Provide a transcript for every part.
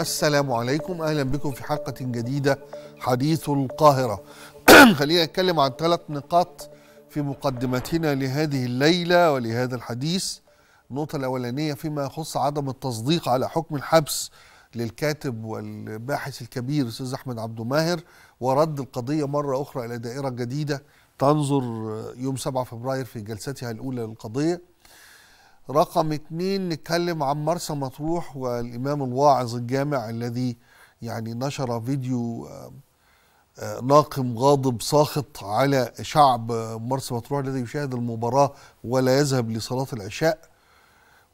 السلام عليكم اهلا بكم في حلقه جديده حديث القاهره خلينا نتكلم عن ثلاث نقاط في مقدمتنا لهذه الليله ولهذا الحديث النقطه الاولانيه فيما يخص عدم التصديق على حكم الحبس للكاتب والباحث الكبير استاذ احمد عبد ماهر ورد القضيه مره اخرى الى دائره جديده تنظر يوم 7 فبراير في جلستها الاولى للقضيه رقم اتنين نتكلم عن مرسى مطروح والإمام الواعظ الجامع الذي يعني نشر فيديو آه، آه، ناقم غاضب ساخط على شعب مرسى مطروح الذي يشاهد المباراة ولا يذهب لصلاة العشاء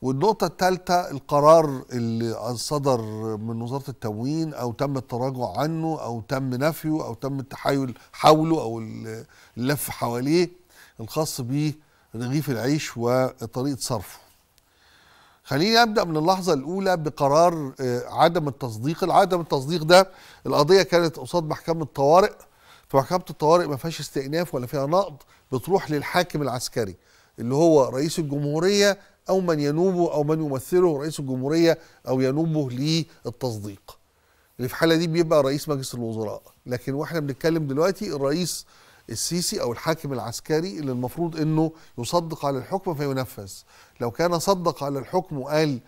والنقطة الثالثة القرار اللي صدر من وزارة التموين أو تم التراجع عنه أو تم نفيه أو تم التحايل حوله أو اللف حواليه الخاص برغيف العيش وطريقة صرفه خليني ابدا من اللحظه الاولى بقرار آه، عدم التصديق عدم التصديق ده القضيه كانت قصاد محكمه الطوارئ فمحكمه الطوارئ ما فيهاش استئناف ولا فيها نقض بتروح للحاكم العسكري اللي هو رئيس الجمهوريه او من ينوبه او من يمثله رئيس الجمهوريه او ينوبه للتصديق اللي في الحاله دي بيبقى رئيس مجلس الوزراء لكن واحنا بنتكلم دلوقتي الرئيس السيسي او الحاكم العسكري اللي المفروض انه يصدق على الحكم فينفذ لو كان صدق على الحكم وقال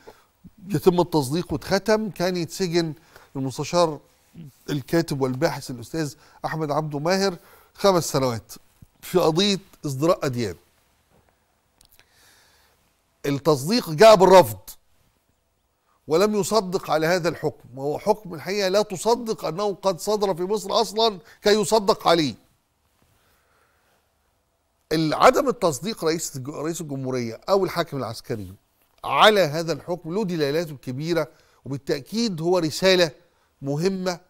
يتم التصديق واتختم كان يتسجن المستشار الكاتب والباحث الاستاذ احمد عبده ماهر خمس سنوات في قضيه ازدراء اديان التصديق جاء بالرفض ولم يصدق على هذا الحكم وهو حكم الحقيقه لا تصدق انه قد صدر في مصر اصلا كي يصدق عليه عدم التصديق رئيس رئيس الجمهوريه او الحاكم العسكري على هذا الحكم له دلالاته كبيره وبالتاكيد هو رساله مهمه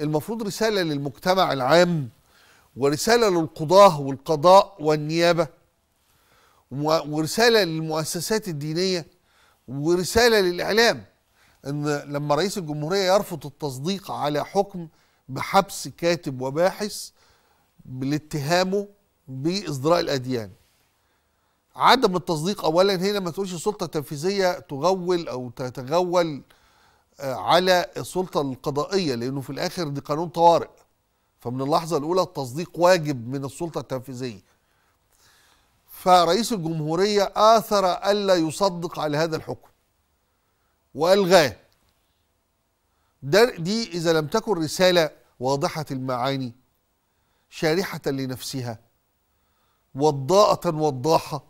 المفروض رساله للمجتمع العام ورساله للقضاه والقضاء والنيابه ورساله للمؤسسات الدينيه ورساله للاعلام ان لما رئيس الجمهوريه يرفض التصديق على حكم بحبس كاتب وباحث لاتهامه بازدراء الاديان عدم التصديق اولا هنا ما تقولش السلطه التنفيذيه تغول او تتغول آه، على السلطه القضائيه لانه في الاخر دي قانون طوارئ فمن اللحظه الاولى التصديق واجب من السلطه التنفيذيه فرئيس الجمهوريه اثر الا يصدق على هذا الحكم والغاه ده دي اذا لم تكن رساله واضحه المعاني شارحه لنفسها وضاءة وضاحة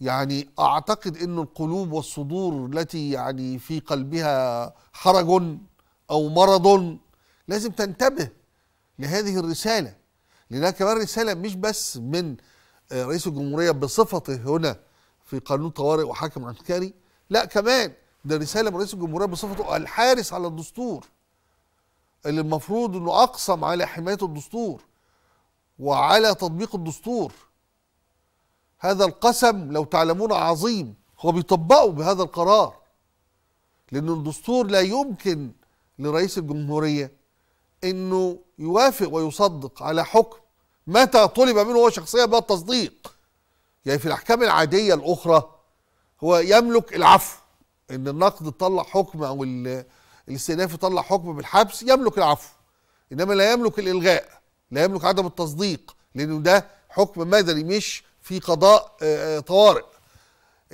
يعني أعتقد أن القلوب والصدور التي يعني في قلبها حرج أو مرض لازم تنتبه لهذه الرسالة لأنها كمان رسالة مش بس من آه، رئيس الجمهورية بصفته هنا في قانون طوارئ وحاكم عسكري لا كمان ده رسالة من رئيس الجمهورية بصفته الحارس على الدستور اللي المفروض أنه أقسم على حماية الدستور وعلى تطبيق الدستور هذا القسم لو تعلمون عظيم هو بيطبقه بهذا القرار لأن الدستور لا يمكن لرئيس الجمهورية أنه يوافق ويصدق على حكم متى طلب منه هو شخصيا بقى التصديق يعني في الأحكام العادية الأخرى هو يملك العفو ان النقد طلع حكم او الاستئناف طلع حكم بالحبس يملك العفو انما لا يملك الالغاء لا يملك عدم التصديق لأنه ده حكم مدني مش في قضاء آه، آه، طوارئ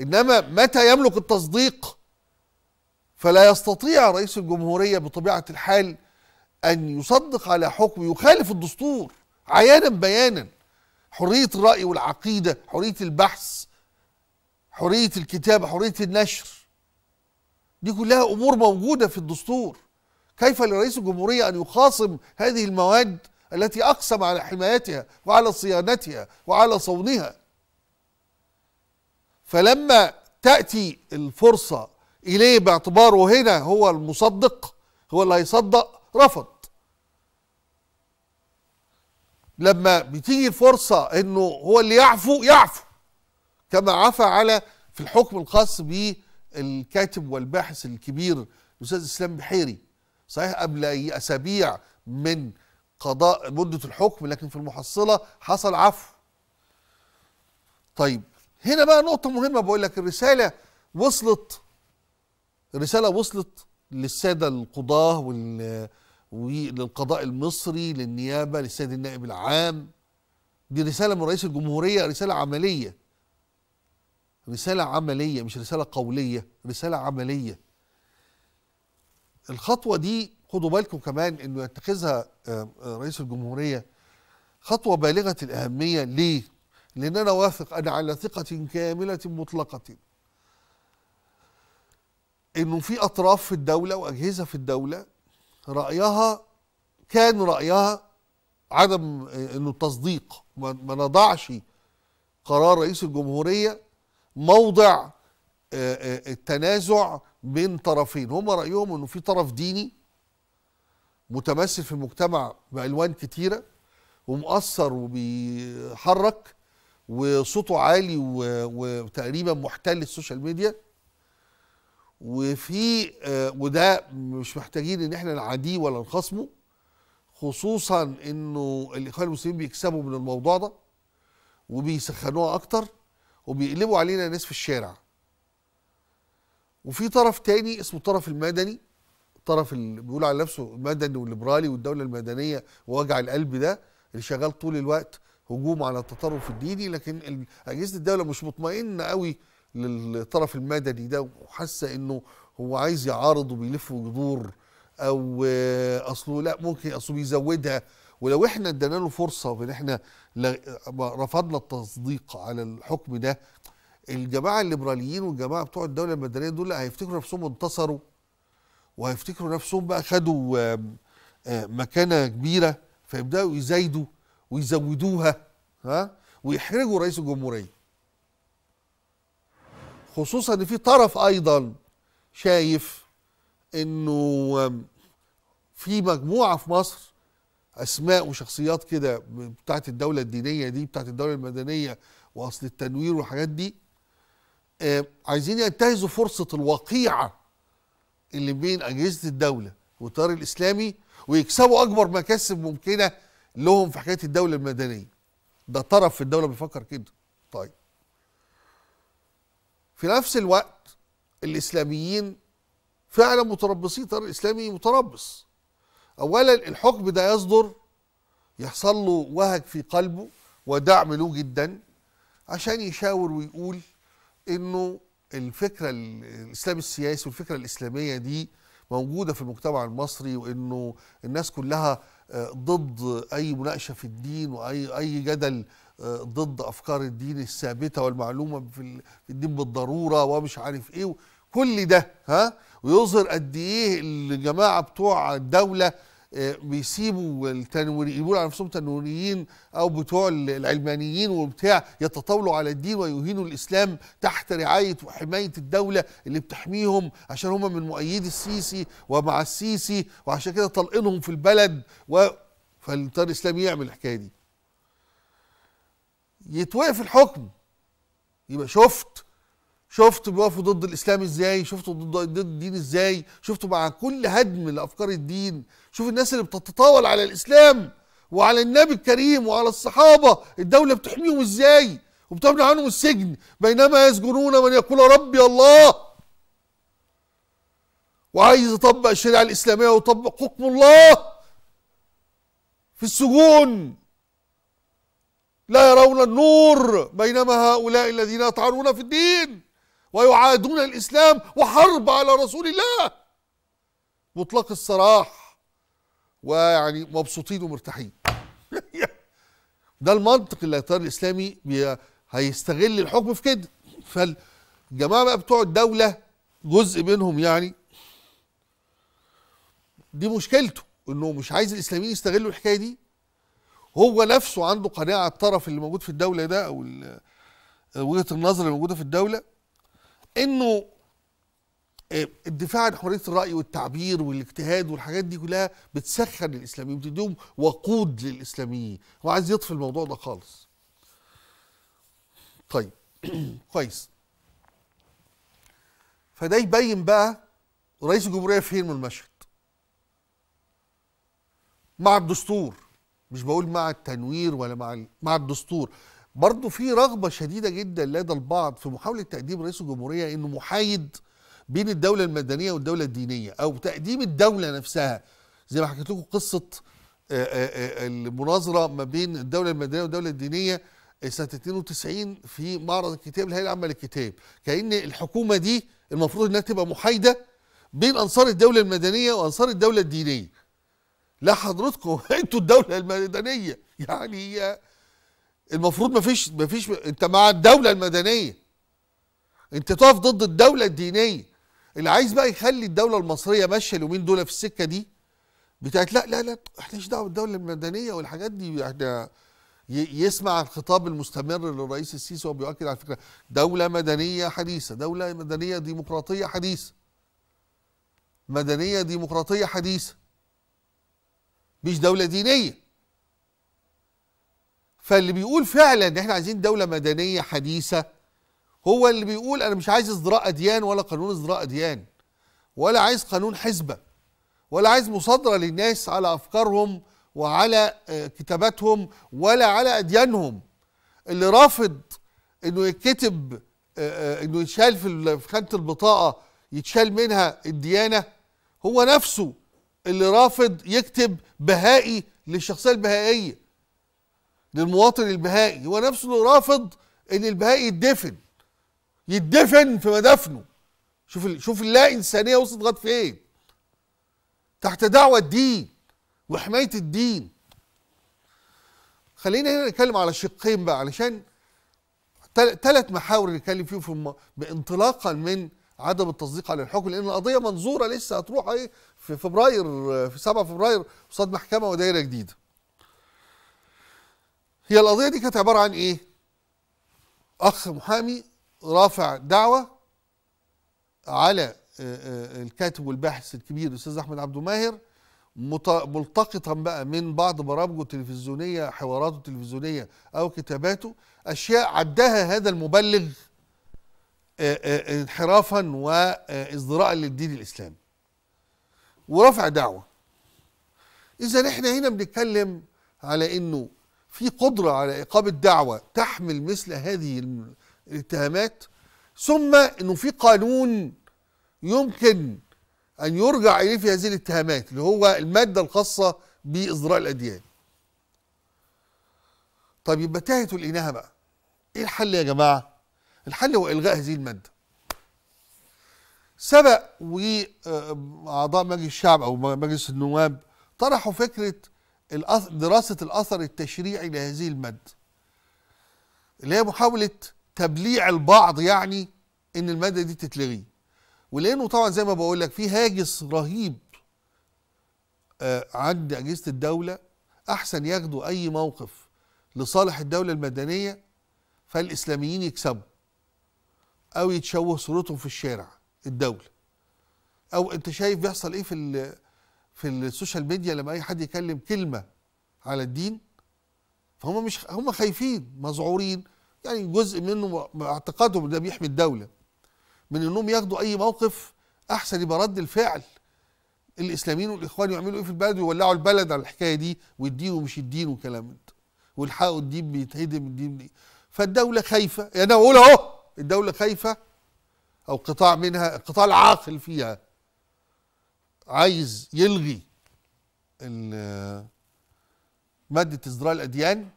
إنما متى يملك التصديق فلا يستطيع رئيس الجمهورية بطبيعة الحال أن يصدق على حكم يخالف الدستور عيانا بيانا حرية الرأي والعقيدة حرية البحث حرية الكتابة حرية النشر دي كلها أمور موجودة في الدستور كيف لرئيس الجمهورية أن يخاصم هذه المواد التي أقسم على حمايتها وعلى صيانتها وعلى صونها فلما تأتي الفرصة إليه باعتباره هنا هو المصدق هو اللي هيصدق رفض لما بتيجي الفرصة انه هو اللي يعفو يعفو كما عفى على في الحكم الخاص بالكاتب والباحث الكبير الاستاذ اسلام بحيري صحيح قبل اسابيع من قضاء مدة الحكم لكن في المحصلة حصل عفو طيب هنا بقى نقطة مهمة بقول لك الرسالة وصلت الرسالة وصلت للسادة القضاة وال وللقضاء المصري للنيابة للسيد النائب العام دي رسالة من رئيس الجمهورية رسالة عملية رسالة عملية مش رسالة قولية رسالة عملية الخطوة دي خدوا بالكم كمان انه يتخذها آه، آه، رئيس الجمهوريه خطوه بالغه الاهميه ليه؟ لان انا واثق انا على ثقه كامله مطلقه انه في اطراف في الدوله واجهزه في الدوله رايها كان رايها عدم آه، انه التصديق ما نضعش قرار رئيس الجمهوريه موضع التنازع بين طرفين هم رايهم انه في طرف ديني متمثل في المجتمع بألوان كتيرة ومؤثر وبيحرك وصوته عالي وتقريبا محتل السوشيال ميديا وفي آه، وده مش محتاجين ان احنا نعاديه ولا نخاصمه خصوصا انه الاخوان المسلمين بيكسبوا من الموضوع ده وبيسخنوها اكتر وبيقلبوا علينا ناس في الشارع وفي طرف تاني اسمه الطرف المدني الطرف اللي بيقول على نفسه مدني وليبرالي والدوله المدنيه ووجع القلب ده اللي شغال طول الوقت هجوم على التطرف الديني لكن اجهزه الدوله مش مطمئنه قوي للطرف المدني ده وحاسه انه هو عايز يعارض وبيلف ويدور او آه، اصله لا ممكن اصله بيزودها ولو احنا ادينا له فرصه بان احنا رفضنا التصديق على الحكم ده الجماعه الليبراليين والجماعه بتوع الدوله المدنيه دول هيفتكروا نفسهم انتصروا وهيفتكروا نفسهم بقى خدوا آه، آه، مكانه كبيره فيبداوا يزايدوا ويزودوها ها ويحرجوا رئيس الجمهوريه خصوصا ان في طرف ايضا شايف انه في مجموعه في مصر اسماء وشخصيات كده بتاعت الدوله الدينيه دي بتاعت الدوله المدنيه واصل التنوير والحاجات دي آه، عايزين ينتهزوا فرصه الوقيعه اللي بين اجهزه الدوله والتيار الاسلامي ويكسبوا اكبر مكاسب ممكنه لهم في حكايه الدوله المدنيه ده طرف في الدوله بيفكر كده طيب في نفس الوقت الاسلاميين فعلا متربصين التيار الاسلامي متربص اولا الحكم ده يصدر يحصل له وهج في قلبه ودعم له جدا عشان يشاور ويقول انه الفكره الاسلام السياسي والفكره الاسلاميه دي موجوده في المجتمع المصري وانه الناس كلها آه، ضد اي مناقشه في الدين واي اي جدل آه، ضد افكار الدين الثابته والمعلومه في الدين بالضروره ومش عارف ايه كل ده ها ويظهر قد ايه الجماعه بتوع الدوله بيسيبوا التنوير يقولوا على نفسهم تنويريين او بتوع العلمانيين وبتاع يتطاولوا على الدين ويهينوا الاسلام تحت رعايه وحمايه الدوله اللي بتحميهم عشان هم من مؤيدي السيسي ومع السيسي وعشان كده طلقنهم في البلد و فالتيار الاسلامي يعمل الحكايه دي يتوقف الحكم يبقى شفت شفت بيقفوا ضد الاسلام ازاي شفتوا ضد الدين ازاي شفتوا مع كل هدم لافكار الدين شوف الناس اللي بتتطاول على الاسلام وعلى النبي الكريم وعلى الصحابه الدوله بتحميهم ازاي وبتمنع عنهم السجن بينما يسجنون من يقول ربي الله وعايز يطبق الشريعه الاسلاميه ويطبق حكم الله في السجون لا يرون النور بينما هؤلاء الذين يطعنون في الدين ويعادون الاسلام وحرب على رسول الله مطلق السراح ويعني مبسوطين ومرتاحين ده المنطق اللي الاطار الاسلامي هيستغل الحكم في كده فالجماعه بقى بتوع الدوله جزء منهم يعني دي مشكلته انه مش عايز الاسلاميين يستغلوا الحكايه دي هو نفسه عنده قناعه الطرف اللي موجود في الدوله ده او وجهه النظر اللي موجوده في الدوله انه الدفاع عن حريه الراي والتعبير والاجتهاد والحاجات دي كلها بتسخن الاسلاميين بتديهم وقود للاسلاميين هو عايز يطفي الموضوع ده خالص طيب كويس فده يبين بقى رئيس الجمهوريه فين من المشهد مع الدستور مش بقول مع التنوير ولا مع ال... مع الدستور برضه في رغبه شديده جدا لدى البعض في محاوله تقديم رئيس الجمهوريه انه محايد بين الدولة المدنية والدولة الدينية أو تقديم الدولة نفسها زي ما حكيت لكم قصة آه، آه، آه، المناظرة ما بين الدولة المدنية والدولة الدينية سنة 92 في معرض الكتاب الهيئة العامة للكتاب كأن الحكومة دي المفروض إنها تبقى محايدة بين أنصار الدولة المدنية وأنصار الدولة الدينية لا حضرتكم انتوا الدولة المدنية يعني المفروض مفيش مفيش انت مع الدولة المدنية انت تقف ضد الدولة الدينية اللي عايز بقى يخلي الدوله المصريه ماشيه اليومين دول في السكه دي بتاعت لا لا لا احنا مش دعوه بالدوله المدنيه والحاجات دي احنا يسمع الخطاب المستمر للرئيس السيسي وهو بيؤكد على فكره دوله مدنيه حديثه، دوله مدنيه ديمقراطيه حديثه. مدنيه ديمقراطيه حديثه. مش دوله دينيه. فاللي بيقول فعلا ان احنا عايزين دوله مدنيه حديثه هو اللي بيقول انا مش عايز ازدراء اديان ولا قانون ازدراء اديان ولا عايز قانون حزبه ولا عايز مصادره للناس على افكارهم وعلى آه، كتاباتهم ولا على اديانهم اللي رافض انه يتكتب آه، آه، انه يتشال في خانه البطاقه يتشال منها الديانه هو نفسه اللي رافض يكتب بهائي للشخصيه البهائيه للمواطن البهائي هو نفسه اللي رافض ان البهائي يدفن يدفن في مدفنه شوف شوف اللا انسانيه وصلت لغايه فين تحت دعوه الدين وحمايه الدين خلينا هنا نتكلم على شقين بقى علشان ثلاث محاور نتكلم فيهم في بانطلاقا من عدم التصديق على الحكم لان القضيه منظوره لسه هتروح ايه في فبراير في 7 فبراير قصاد محكمه ودايره جديده. هي القضيه دي كانت عباره عن ايه؟ اخ محامي رافع دعوة على آه، آه، الكاتب والباحث الكبير الأستاذ أحمد عبد الماهر ملتقطا بقى من بعض برامجه التلفزيونية حواراته التلفزيونية أو كتاباته أشياء عدها هذا المبلغ آه، انحرافا وازدراء للدين الإسلامي ورفع دعوة إذا إحنا هنا بنتكلم على إنه في قدرة على إقامة دعوة تحمل مثل هذه الاتهامات ثم انه في قانون يمكن ان يرجع اليه في هذه الاتهامات اللي هو الماده الخاصه بازراء الاديان طيب يبقى انتهت ولقيناها بقى ايه الحل يا جماعه الحل هو الغاء هذه الماده سبق واعضاء مجلس الشعب او مجلس النواب طرحوا فكره دراسه الاثر التشريعي لهذه الماده اللي هي محاوله تبليع البعض يعني ان الماده دي تتلغي ولانه طبعا زي ما بقول لك في هاجس رهيب آه، عند اجهزه الدوله احسن ياخدوا اي موقف لصالح الدوله المدنيه فالاسلاميين يكسبوا او يتشوه صورتهم في الشارع الدوله او انت شايف بيحصل ايه في في السوشيال ميديا لما اي حد يكلم كلمه على الدين فهم مش هم خايفين مذعورين يعني جزء منه اعتقادهم ده بيحمي الدوله من انهم ياخدوا اي موقف احسن يبقى رد الفعل الاسلاميين والاخوان يعملوا ايه في البلد ويولعوا البلد على الحكايه دي والدين ومش الدين والكلام ده والحقوا الدين بيتهدم الدين دي فالدوله خايفه يعني انا بقول اهو الدوله خايفه او قطاع منها قطاع العاقل فيها عايز يلغي ماده ازدراء الاديان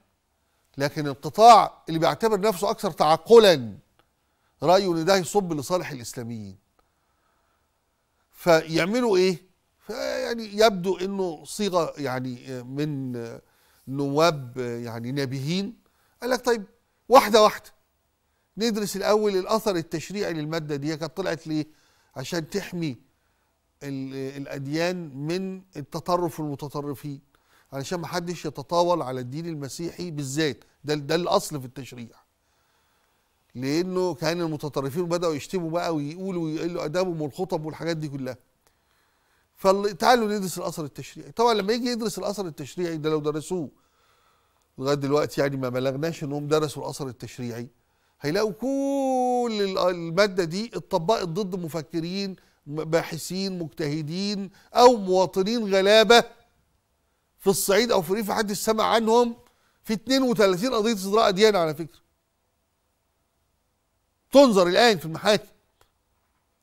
لكن القطاع اللي بيعتبر نفسه اكثر تعقلا رايه ان ده يصب لصالح الاسلاميين فيعملوا ايه فيعني يبدو انه صيغه يعني من نواب يعني نبيهين قال لك طيب واحده واحده ندرس الاول الاثر التشريعي للماده دي كانت طلعت ليه عشان تحمي الاديان من التطرف المتطرفين علشان ما حدش يتطاول على الدين المسيحي بالذات ده ده الاصل في التشريع لانه كان المتطرفين بداوا يشتموا بقى ويقولوا ويقلوا ادابهم والخطب والحاجات دي كلها فتعالوا ندرس الاثر التشريعي طبعا لما يجي يدرس الاثر التشريعي ده لو درسوه لغايه دلوقتي يعني ما بلغناش انهم درسوا الاثر التشريعي هيلاقوا كل الماده دي اتطبقت ضد مفكرين باحثين مجتهدين او مواطنين غلابه في الصعيد او في الريف محدش سمع عنهم في 32 قضيه استدراء اديان على فكره تنظر الان في المحاكم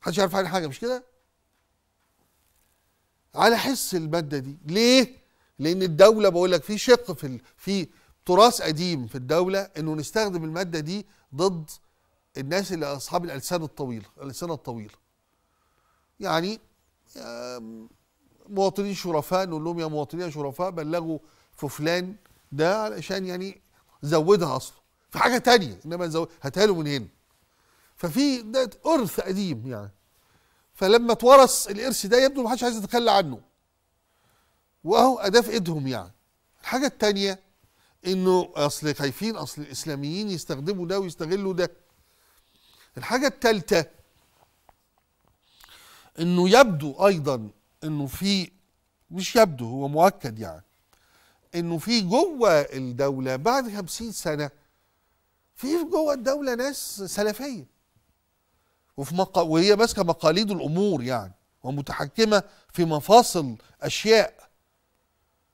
محدش يعرف عن حاجه مش كده على حس الماده دي ليه لان الدوله بقول لك في شق في ال... في تراث قديم في الدوله انه نستخدم الماده دي ضد الناس اللي اصحاب الالسان الطويله الالسنه الطويله يعني مواطنين شرفاء نقول لهم يا مواطنين شرفاء بلغوا في فلان ده علشان يعني زودها اصله في حاجه تانية انما زود هاتها له من هنا ففي ده ارث قديم يعني فلما اتورث الارث ده يبدو ما حدش عايز يتخلى عنه واهو اداه في ايدهم يعني الحاجه التانية انه اصل خايفين اصل الاسلاميين يستخدموا ده ويستغلوا ده الحاجه الثالثه انه يبدو ايضا انه في مش يبدو هو مؤكد يعني انه في جوه الدوله بعد 50 سنه في جوه الدوله ناس سلفيه وفي مقا... وهي ماسكه مقاليد الامور يعني ومتحكمه في مفاصل اشياء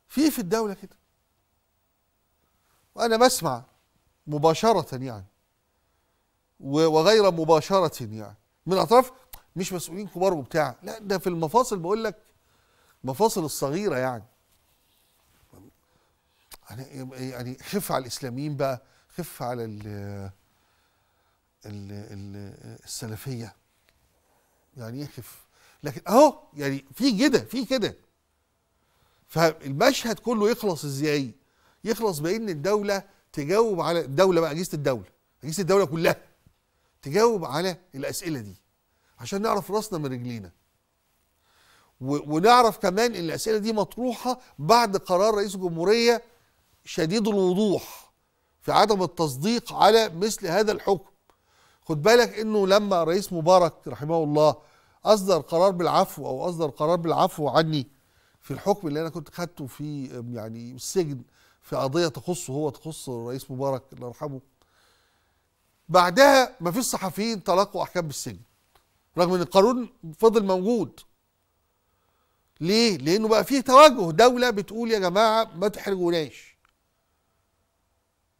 في في الدوله كده وانا بسمع مباشره يعني وغير مباشره يعني من اطراف مش مسؤولين كبار وبتاع لا ده في المفاصل بقول لك المفاصل الصغيره يعني. يعني يعني خف على الاسلاميين بقى خف على ال الـ الـ السلفيه يعني يخف إيه لكن اهو يعني في كده في كده فالمشهد كله يخلص ازاي؟ يخلص بان الدوله تجاوب على الدوله بقى اجهزه الدوله اجهزه الدوله كلها تجاوب على الاسئله دي عشان نعرف راسنا من رجلينا ونعرف كمان ان الاسئله دي مطروحه بعد قرار رئيس الجمهوريه شديد الوضوح في عدم التصديق على مثل هذا الحكم خد بالك انه لما رئيس مبارك رحمه الله اصدر قرار بالعفو او اصدر قرار بالعفو عني في الحكم اللي انا كنت خدته في يعني السجن في قضيه تخصه هو تخص الرئيس مبارك الله يرحمه بعدها ما فيش صحفيين تلقوا احكام بالسجن رغم ان القانون فضل موجود ليه؟ لانه بقى فيه توجه دوله بتقول يا جماعه ما تحرجوناش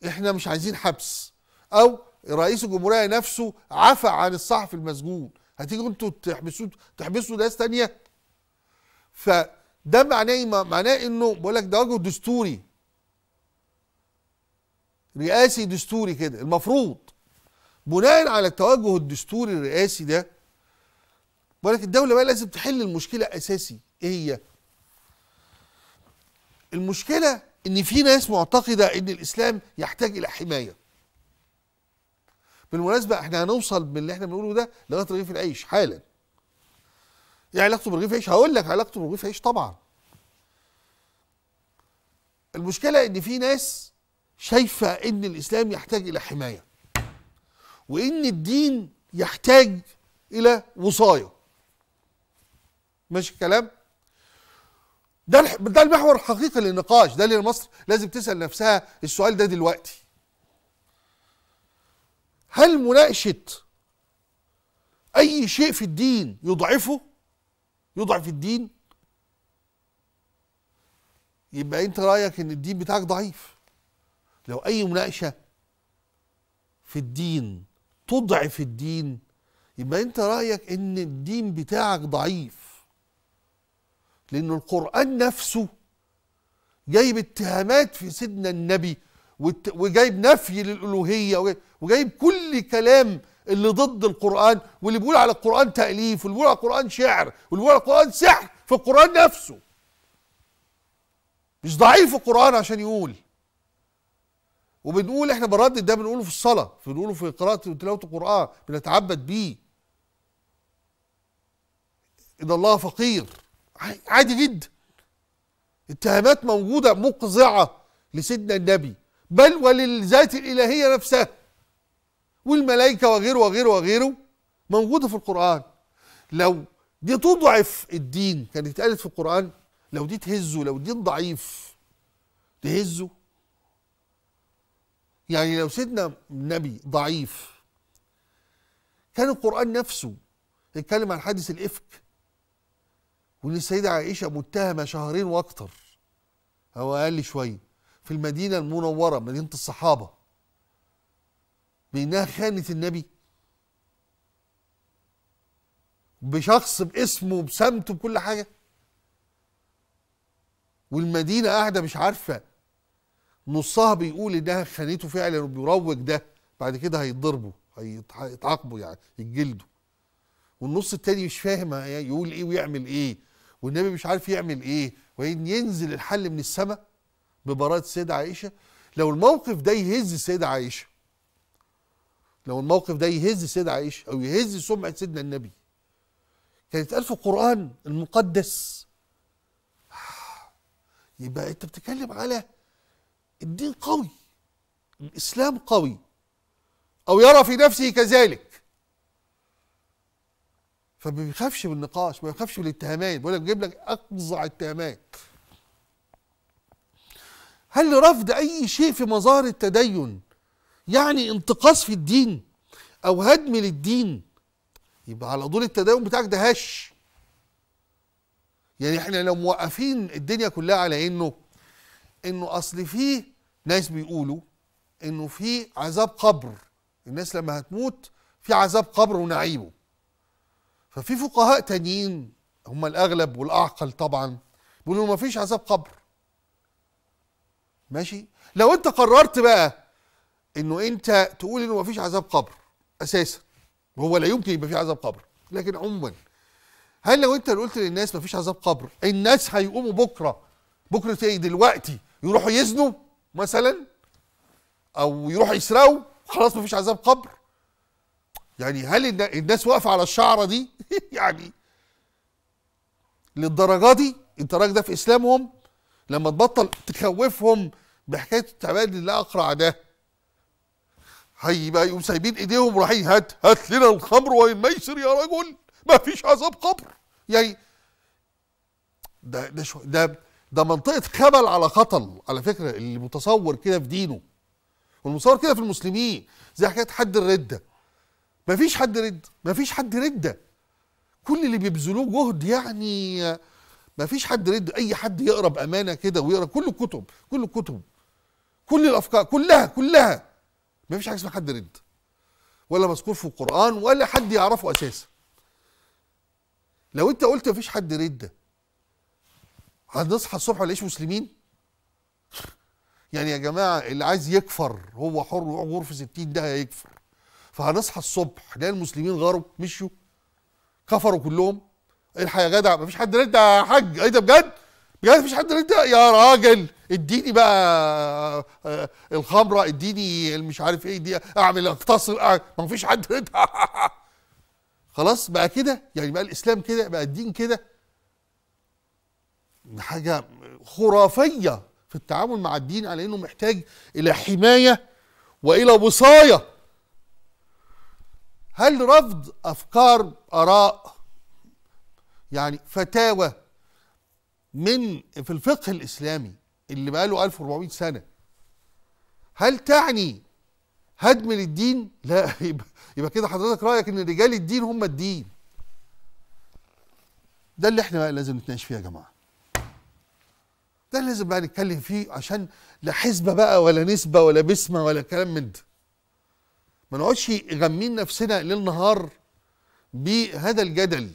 احنا مش عايزين حبس او رئيس الجمهوريه نفسه عفى عن الصحفي المسجون هتيجوا انتوا تحبسوا تحبسوا ناس تانيه فده معناه إيه؟ معناه انه بقول لك ده وجه دستوري رئاسي دستوري كده المفروض بناء على التوجه الدستوري الرئاسي ده ولكن الدولة بقى لازم تحل المشكلة أساسي إيه هي؟ المشكلة إن في ناس معتقدة إن الإسلام يحتاج إلى حماية. بالمناسبة إحنا هنوصل من اللي إحنا بنقوله ده لغاية رغيف العيش حالا. إيه علاقته برغيف العيش؟ هقول لك علاقته برغيف العيش طبعًا. المشكلة إن في ناس شايفة إن الإسلام يحتاج إلى حماية. وإن الدين يحتاج إلى وصاية. ماشي الكلام ده ده المحور الحقيقي للنقاش ده اللي مصر لازم تسال نفسها السؤال ده دلوقتي هل مناقشه اي شيء في الدين يضعفه يضعف الدين يبقى انت رايك ان الدين بتاعك ضعيف لو اي مناقشه في الدين تضعف الدين يبقى انت رايك ان الدين بتاعك ضعيف لأن القرآن نفسه جايب اتهامات في سيدنا النبي وجايب نفي للألوهية وجايب كل كلام اللي ضد القرآن واللي بيقول على القرآن تأليف واللي بيقول على القرآن شعر واللي بيقول على القرآن سحر في القرآن نفسه مش ضعيف القرآن عشان يقول وبنقول احنا بنردد ده بنقوله في الصلاة بنقوله في قراءة وتلاوة القرآن بنتعبد بيه إن الله فقير عادي جدا اتهامات موجودة مقزعة لسيدنا النبي بل وللذات الإلهية نفسها والملائكة وغيره وغيره وغيره موجودة في القرآن لو دي تضعف الدين كانت اتقالت في القرآن لو دي تهزه لو دين ضعيف تهزه يعني لو سيدنا النبي ضعيف كان القرآن نفسه يتكلم عن حادث الإفك السيدة عائشة متهمة شهرين وأكتر أو أقل شوية في المدينة المنورة مدينة الصحابة بأنها خانت النبي بشخص باسمه وبسمته بكل حاجة والمدينة قاعدة مش عارفة نصها بيقول انها خانته فعلا وبيروج ده بعد كده هيتضربوا هيتعاقبوا يعني يتجلدوا والنص التاني مش فاهم يقول ايه ويعمل ايه والنبي مش عارف يعمل ايه وبعدين ينزل الحل من السماء ببراءة السيدة عائشة لو الموقف ده يهز السيدة عائشة لو الموقف ده يهز السيدة عائشة أو يهز سمعة سيدنا النبي كانت الف في القرآن المقدس يبقى أنت بتتكلم على الدين قوي الإسلام قوي أو يرى في نفسه كذلك فما بيخافش من النقاش ما بيخافش من الاتهامات بيقول لك بجيب لك اقزع اتهامات هل رفض اي شيء في مظاهر التدين يعني انتقاص في الدين او هدم للدين يبقى على طول التدين بتاعك ده هش يعني احنا لو موقفين الدنيا كلها على انه انه اصل فيه ناس بيقولوا انه في عذاب قبر الناس لما هتموت في عذاب قبر ونعيمه ففي فقهاء تانيين هم الاغلب والاعقل طبعا بيقولوا ما فيش عذاب قبر ماشي لو انت قررت بقى انه انت تقول انه ما فيش عذاب قبر اساسا هو لا يمكن يبقى في عذاب قبر لكن عموما هل لو انت قلت للناس ما فيش عذاب قبر الناس هيقوموا بكره بكره ايه دلوقتي يروحوا يزنوا مثلا او يروحوا يسرقوا خلاص ما فيش عذاب قبر يعني هل الناس واقفه على الشعره دي يعني للدرجه دي انت راجل ده في اسلامهم لما تبطل تخوفهم بحكايه التعبان لله اقرع ده هيبقى يقوم سايبين ايديهم ورايحين هات هات لنا الخمر والميسر يا رجل ما فيش عذاب قبر يعني ده ده شو ده ده منطقه خبل على خطل على فكره اللي متصور كده في دينه والمصور كده في المسلمين زي حكايه حد الرده مفيش حد رد مفيش حد رده كل اللي بيبذلوه جهد يعني مفيش حد رد اي حد يقرا بامانه كده ويقرا كل الكتب كل الكتب كل الافكار كلها كلها مفيش حاجه اسمها حد رد ولا مذكور في القران ولا حد يعرفه اساسا لو انت قلت مفيش حد رد هنصحى الصبح ولا مسلمين يعني يا جماعه اللي عايز يكفر هو حر وعمره في 60 ده هيكفر فهنصحى الصبح جاي المسلمين غاروا مشوا كفروا كلهم إيه الحياة يا جدع مفيش حد رد يا حاج ايه ده بجد؟ بجد مفيش حد رد يا راجل اديني بقى آه، الخمره اديني مش عارف ايه دي اعمل اقتصر ما مفيش حد رد خلاص بقى كده يعني بقى الاسلام كده بقى الدين كده حاجه خرافيه في التعامل مع الدين على انه محتاج الى حمايه والى وصايه هل رفض افكار اراء يعني فتاوى من في الفقه الاسلامي اللي بقاله 1400 سنه هل تعني هدم للدين لا يبقى, يبقى كده حضرتك رايك ان رجال الدين هم الدين ده اللي احنا بقى لازم نتناقش فيه يا جماعه ده اللي لازم بقى نتكلم فيه عشان لا حسبه بقى ولا نسبه ولا بسمه ولا كلام من ده ما نقعدش غمين نفسنا ليل نهار بهذا الجدل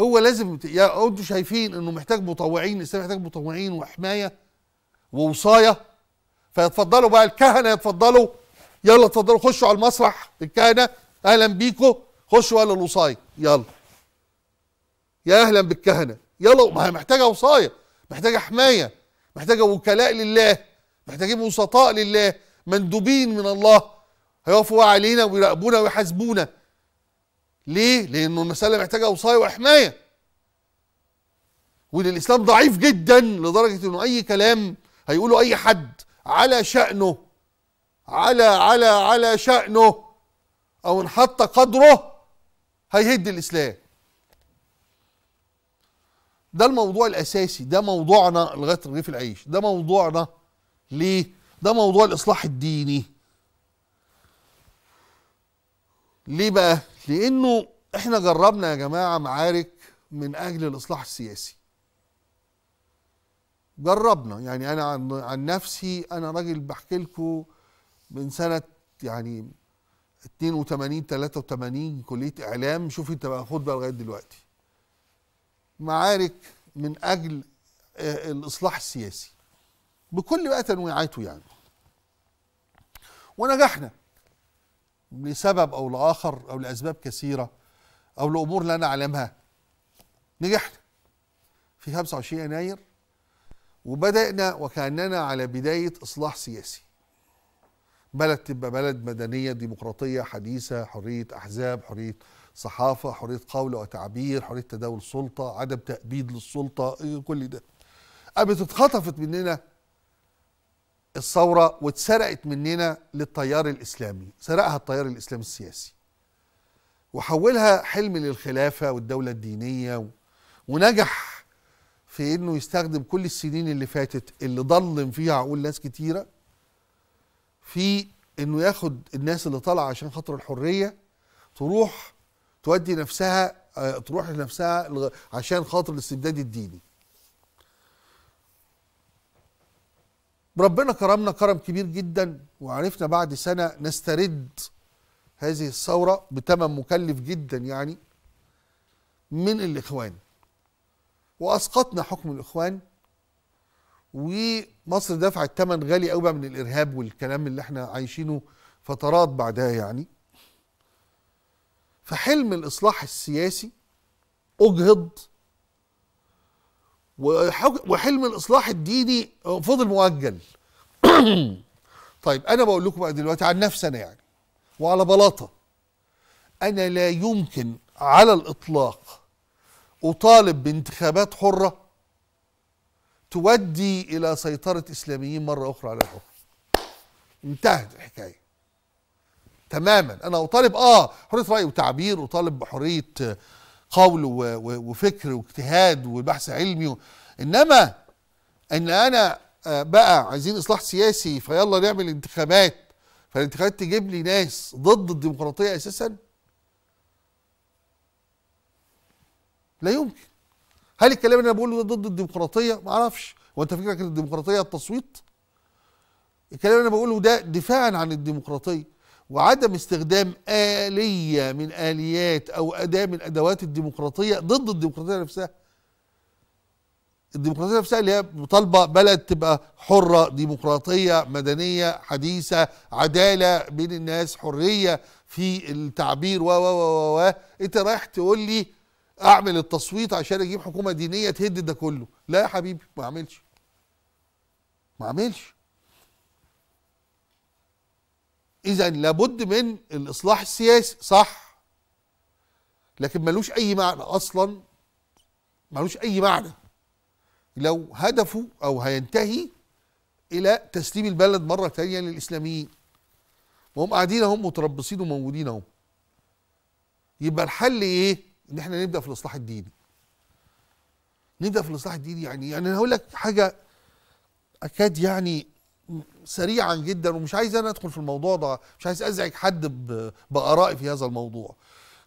هو لازم يا انتوا شايفين انه محتاج مطوعين الاسلام محتاج مطوعين وحمايه ووصايه فيتفضلوا بقى الكهنه يتفضلوا يلا اتفضلوا خشوا على المسرح الكهنه اهلا بيكم خشوا على الوصايه يلا يا اهلا بالكهنه يلا ما هي محتاجه وصايه محتاجه حمايه محتاجه وكلاء لله محتاجين وسطاء لله مندوبين من الله هيقفوا علينا ويراقبونا ويحاسبونا ليه؟ لأنه المسألة محتاجة وصاية وحماية وإن الإسلام ضعيف جدا لدرجة إنه أي كلام هيقوله أي حد على شأنه على على على شأنه أو انحط قدره هيهد الإسلام ده الموضوع الأساسي ده موضوعنا لغاية رغيف العيش ده موضوعنا ليه؟ ده موضوع الإصلاح الديني ليه بقى؟ لأنه احنا جربنا يا جماعة معارك من أجل الإصلاح السياسي جربنا يعني أنا عن, عن نفسي أنا راجل بحكي لكم من سنة يعني 82 83 كلية إعلام شوف أنت بقى خد بقى لغاية دلوقتي معارك من أجل آه، الإصلاح السياسي بكل بقى تنويعاته يعني ونجحنا لسبب او لاخر او لاسباب كثيره او لامور لا نعلمها نجحنا في 25 يناير وبدانا وكاننا على بدايه اصلاح سياسي بلد تبقى بلد مدنيه ديمقراطيه حديثه حريه احزاب حريه صحافه حريه قول وتعبير حريه تداول السلطه عدم تأبيد للسلطه إيه كل ده قامت اتخطفت مننا الثوره واتسرقت مننا للتيار الاسلامي سرقها التيار الاسلامي السياسي وحولها حلم للخلافه والدوله الدينيه و... ونجح في انه يستخدم كل السنين اللي فاتت اللي ضلم فيها عقول ناس كتيره في انه ياخد الناس اللي طالعه عشان خاطر الحريه تروح تودي نفسها آه، تروح لنفسها عشان خاطر الاستبداد الديني ربنا كرمنا كرم كبير جدا وعرفنا بعد سنة نسترد هذه الثورة بثمن مكلف جدا يعني من الإخوان وأسقطنا حكم الإخوان ومصر دفعت ثمن غالي قوي بقى من الإرهاب والكلام اللي احنا عايشينه فترات بعدها يعني فحلم الإصلاح السياسي أجهض وحلم الاصلاح الديني فضل مؤجل طيب انا بقول لكم بقى دلوقتي عن نفسي انا يعني وعلى بلاطه انا لا يمكن على الاطلاق اطالب بانتخابات حره تودي الى سيطره اسلاميين مره اخرى على الحكم انتهت الحكايه تماما انا اطالب اه حريه راي وتعبير اطالب بحريه قول وفكر واجتهاد وبحث علمي انما ان انا آه، بقى عايزين اصلاح سياسي فيلا نعمل انتخابات فالانتخابات تجيب لي ناس ضد الديمقراطيه اساسا لا يمكن هل الكلام اللي انا بقوله ده ضد الديمقراطيه ما اعرفش هو انت فكرك ان الديمقراطيه التصويت الكلام اللي انا بقوله ده دفاعا عن الديمقراطيه وعدم استخدام آلية من آليات أو أداة من أدوات الديمقراطية ضد الديمقراطية نفسها الديمقراطية نفسها اللي هي مطالبة بلد تبقى حرة ديمقراطية مدنية حديثة عدالة بين الناس حرية في التعبير و و و و انت رايح تقول لي اعمل التصويت عشان اجيب حكومة دينية تهد ده كله لا يا حبيبي ما اعملش ما اعملش اذا لابد من الاصلاح السياسي صح لكن ملوش اي معنى اصلا ملوش اي معنى لو هدفه او هينتهي الى تسليم البلد مره تانية للاسلاميين وهم قاعدين هم متربصين وموجودين اهو يبقى الحل ايه ان احنا نبدا في الاصلاح الديني نبدا في الاصلاح الديني يعني يعني انا هقول لك حاجه اكاد يعني سريعا جدا ومش عايز انا ادخل في الموضوع ده مش عايز ازعج حد بارائي في هذا الموضوع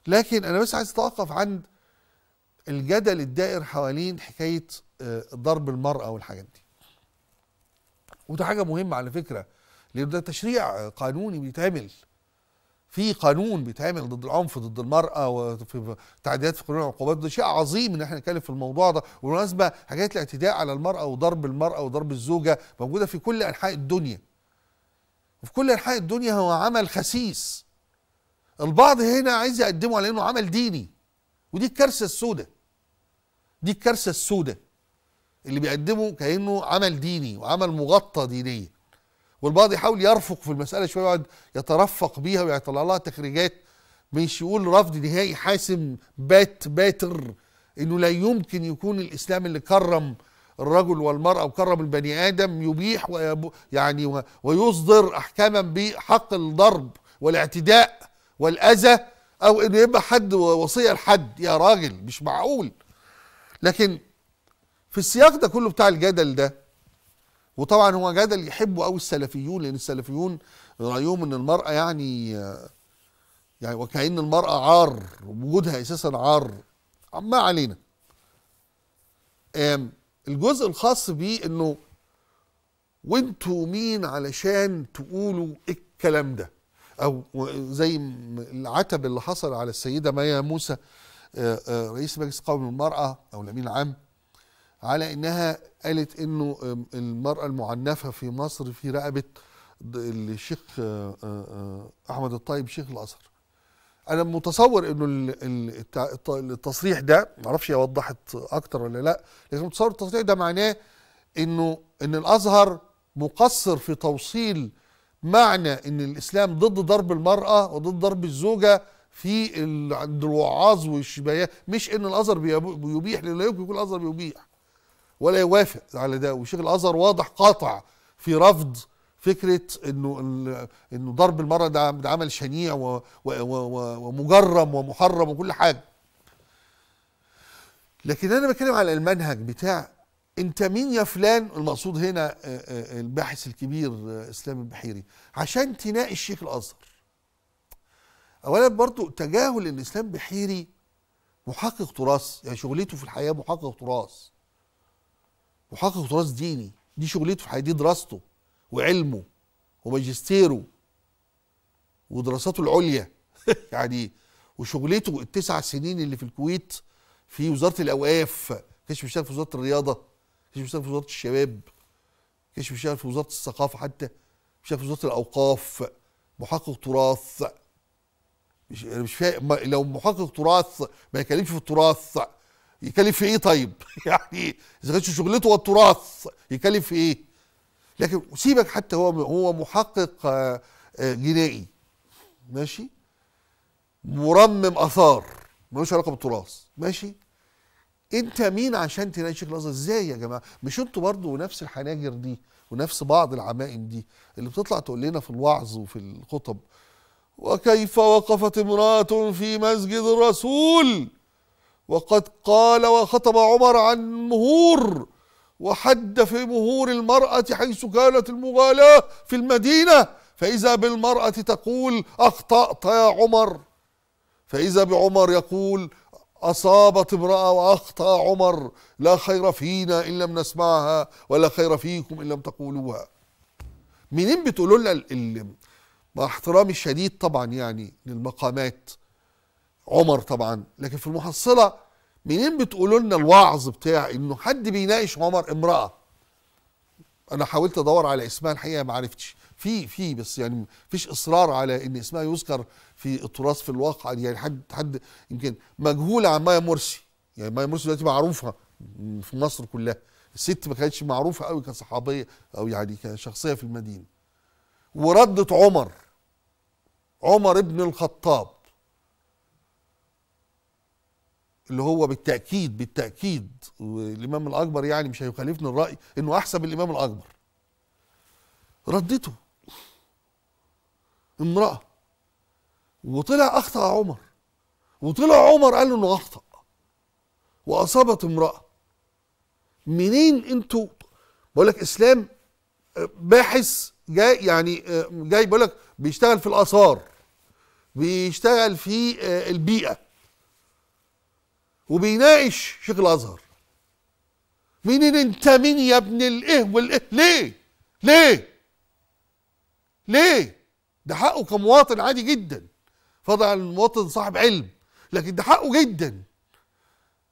لكن انا بس عايز اتوقف عند الجدل الدائر حوالين حكايه آه، ضرب المراه والحاجات دي وده حاجه مهمه على فكره لان ده تشريع قانوني بيتعمل في قانون بيتعمل ضد العنف ضد المرأة وفي تعديلات في قانون العقوبات ده شيء عظيم ان احنا نتكلم في الموضوع ده وبالمناسبة حاجات الاعتداء على المرأة وضرب المرأة وضرب الزوجة موجودة في كل أنحاء الدنيا وفي كل أنحاء الدنيا هو عمل خسيس البعض هنا عايز يقدمه على انه عمل ديني ودي الكارثة السوداء دي الكارثة السوداء اللي بيقدمه كأنه عمل ديني وعمل مغطى دينيا والبعض يحاول يرفق في المساله شويه يقعد يترفق بيها ويطلع لها تخريجات مش يقول رفض نهائي حاسم بات باتر انه لا يمكن يكون الاسلام اللي كرم الرجل والمرأة وكرم البني آدم يبيح يعني ويصدر أحكاما بحق الضرب والاعتداء والأذى أو إنه يبقى حد وصية لحد يا راجل مش معقول لكن في السياق ده كله بتاع الجدل ده وطبعا هو جدل يحبه قوي السلفيون لان السلفيون رايهم ان المراه يعني يعني وكأن المرأة عار وجودها أساسا عار ما علينا الجزء الخاص بيه انه وانتوا مين علشان تقولوا الكلام ده او زي العتب اللي حصل على السيدة مايا موسى آه، آه، رئيس مجلس قومي المرأة او الامين العام على انها قالت انه المراه المعنفه في مصر في رقبه الشيخ آه، آه، آه، احمد الطيب شيخ الازهر انا متصور انه التصريح ده معرفش هي وضحت اكتر ولا لا لكن متصور التصريح ده معناه انه ان الازهر مقصر في توصيل معنى ان الاسلام ضد ضرب المراه وضد ضرب الزوجه في عند الوعاظ والشبايات مش ان الازهر بيبيح لا يمكن يكون الازهر بيبيح ولا يوافق على ده وشيخ الازهر واضح قاطع في رفض فكره انه انه ضرب المراه ده, ده عمل شنيع ومجرم ومحرم وكل حاجه لكن انا بتكلم على المنهج بتاع انت مين يا فلان المقصود هنا الباحث الكبير اسلام البحيري عشان تناقش شيخ الازهر اولا برضو تجاهل ان اسلام بحيري محقق تراث يعني شغلته في الحياه محقق تراث محقق تراث ديني دي شغلته في حياته دي دراسته وعلمه وماجستيره ودراساته العليا يعني وشغلته التسع سنين اللي في الكويت في وزاره الاوقاف كشف بيشتغل في وزاره الرياضه كشف بيشتغل في وزاره الشباب كشف بيشتغل في وزاره الثقافه حتى بيشتغل في وزاره الاوقاف محقق تراث مش مش فاهم لو محقق تراث ما يكلمش في التراث يكلف في ايه طيب يعني اذا كانش شغلته هو التراث يكلف في ايه لكن سيبك حتى هو هو محقق آه، آه، جنائي ماشي مرمم اثار ملوش علاقه بالتراث ماشي انت مين عشان تناقش شيخ الازهر ازاي يا جماعه مش انتوا برضو نفس الحناجر دي ونفس بعض العمائم دي اللي بتطلع تقول لنا في الوعظ وفي الخطب وكيف وقفت امراه في مسجد الرسول وقد قال وخطب عمر عن مهور وحد في مهور المرأة حيث كانت المغالاة في المدينة فإذا بالمرأة تقول أخطأت يا عمر فإذا بعمر يقول أصابت امرأة وأخطأ عمر لا خير فينا إن لم نسمعها ولا خير فيكم إن لم تقولوها منين بتقولوا لنا مع احترامي الشديد طبعا يعني للمقامات عمر طبعا لكن في المحصله منين بتقولوا لنا الوعظ بتاع انه حد بيناقش عمر امراه انا حاولت ادور على اسمها الحقيقه ما عرفتش في في بس يعني فيش اصرار على ان اسمها يذكر في التراث في الواقع يعني حد حد يمكن مجهوله عن مايا مرسي يعني مايا مرسي دلوقتي معروفه في مصر كلها الست ما كانتش معروفه قوي كصحابيه او يعني كشخصيه في المدينه وردت عمر عمر ابن الخطاب اللي هو بالتاكيد بالتاكيد الامام الاكبر يعني مش هيخالفني الراي انه احسن من الامام الاكبر ردته امراه وطلع اخطا عمر وطلع عمر قال له انه اخطا واصابت امراه منين انتوا بقول لك اسلام باحث جاي يعني جاي بيقول لك بيشتغل في الاثار بيشتغل في آه، البيئه وبيناقش شيخ الازهر مين انت مين يا ابن الايه والايه ليه ليه ليه ده حقه كمواطن عادي جدا فضلا عن المواطن صاحب علم لكن ده حقه جدا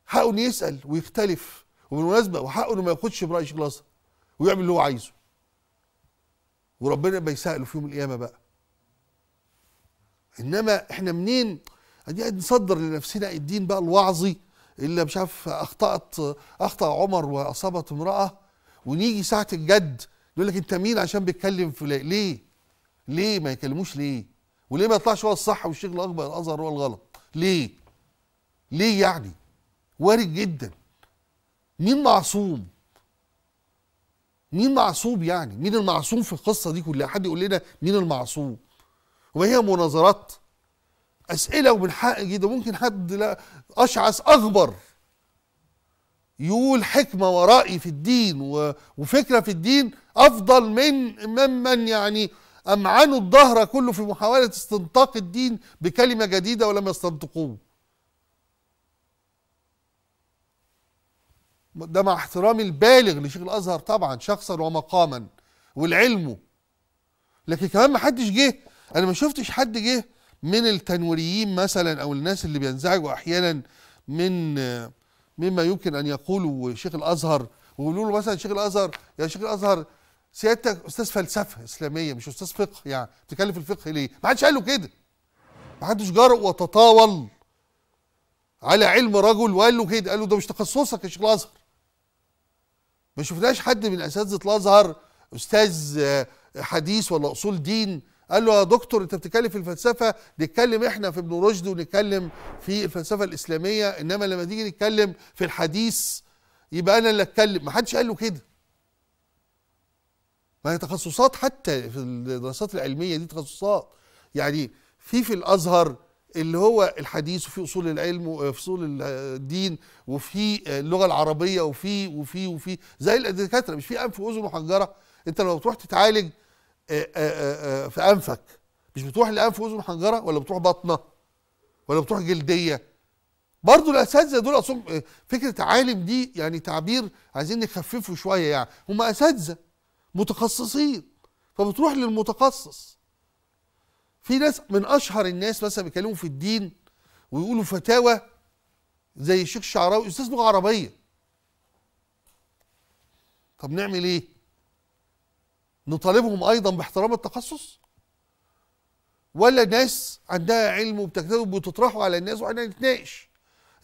حقه انه يسال ويختلف وبالمناسبه وحقه انه ما ياخدش براي شيخ الازهر ويعمل اللي هو عايزه وربنا بيسأله في يوم القيامه بقى انما احنا منين ادي نصدر لنفسنا الدين بقى الوعظي الا مش عارف اخطات اخطا عمر واصابت امراه ونيجي ساعه الجد يقول لك انت مين عشان بيتكلم فلان ليه؟ ليه ما يكلموش ليه؟ وليه ما يطلعش هو الصح والشيخ الاكبر الازهر هو الغلط؟ ليه؟ ليه يعني؟ وارد جدا مين معصوم؟ مين معصوم يعني؟ مين المعصوم في القصه دي كلها؟ حد يقول لنا مين المعصوم؟ وهي مناظرات اسئله ومن حق جدا ممكن حد لا اشعث اغبر يقول حكمه ورأي في الدين وفكره في الدين افضل من ممن يعني امعنوا الظهر كله في محاوله استنطاق الدين بكلمه جديده ولم يستنطقوه ده مع احترامي البالغ لشيخ الازهر طبعا شخصا ومقاما ولعلمه لكن كمان ما حدش جه انا ما شفتش حد جه من التنويريين مثلا او الناس اللي بينزعجوا احيانا من مما يمكن ان يقوله شيخ الازهر ويقولوا له مثلا شيخ الازهر يا شيخ الازهر سيادتك استاذ فلسفه اسلاميه مش استاذ فقه يعني بتتكلم في الفقه ليه؟ ما حدش قال له كده ما حدش جرأ وتطاول على علم رجل وقال له كده قال له ده مش تخصصك يا شيخ الازهر ما شفناش حد من اساتذه الازهر استاذ آه، حديث ولا اصول دين قال له يا دكتور انت بتتكلم في الفلسفه نتكلم احنا في ابن رشد ونتكلم في الفلسفه الاسلاميه انما لما تيجي نتكلم في الحديث يبقى انا اللي اتكلم ما حدش قال له كده ما هي تخصصات حتى في الدراسات العلميه دي تخصصات يعني في في الازهر اللي هو الحديث وفي اصول العلم وفي اصول الدين وفي اللغه العربيه وفي وفي وفي زي الدكاتره مش في انف واذن وحنجره انت لو تروح تتعالج آه، آه، آه، في انفك مش بتروح لانف واذن حنجره ولا بتروح بطنه ولا بتروح جلديه برضه الاساتذه دول اصلا فكره عالم دي يعني تعبير عايزين نخففه شويه يعني هم اساتذه متخصصين فبتروح للمتخصص في ناس من اشهر الناس مثلا بيكلموا في الدين ويقولوا فتاوى زي الشيخ الشعراوي استاذ لغه عربيه طب نعمل ايه نطالبهم ايضا باحترام التخصص ولا ناس عندها علم وبتكتبه وبتطرحه على الناس واحنا نتناقش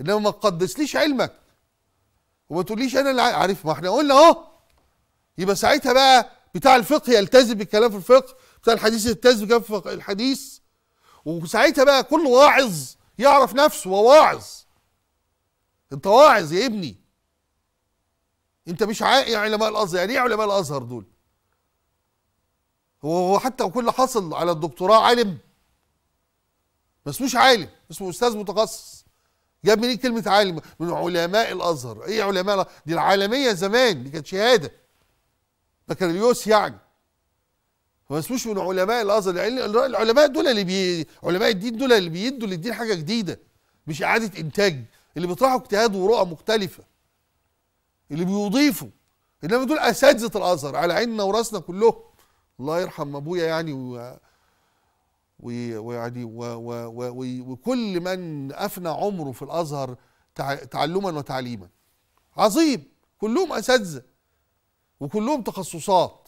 انما ما تقدسليش علمك وما تقوليش انا اللي عارف ما احنا قلنا اهو يبقى ساعتها بقى بتاع الفقه يلتزم بالكلام في الفقه بتاع الحديث يلتزم بالكلام في الحديث وساعتها بقى كل واعظ يعرف نفسه هو واعظ انت واعظ يا ابني انت مش عاقل يعني علماء الازهر يعني ايه علماء الازهر دول هو حتى وكل حصل على الدكتوراه عالم ما اسموش عالم اسمه استاذ متخصص جاب منين كلمه عالم من علماء الازهر ايه علماء دي العالميه زمان دي كانت شهاده بكالوريوس يعني ما اسموش من علماء الازهر يعني العلماء دول اللي بي... علماء الدين دول اللي بيدوا للدين حاجه جديده مش اعاده انتاج اللي بيطرحوا اجتهاد ورؤى مختلفه اللي بيضيفوا انما دول اساتذه الازهر على عيننا وراسنا كلهم الله يرحم ابويا يعني و ويعني وكل من افنى عمره في الازهر تعلما وتعليما عظيم كلهم اساتذه وكلهم تخصصات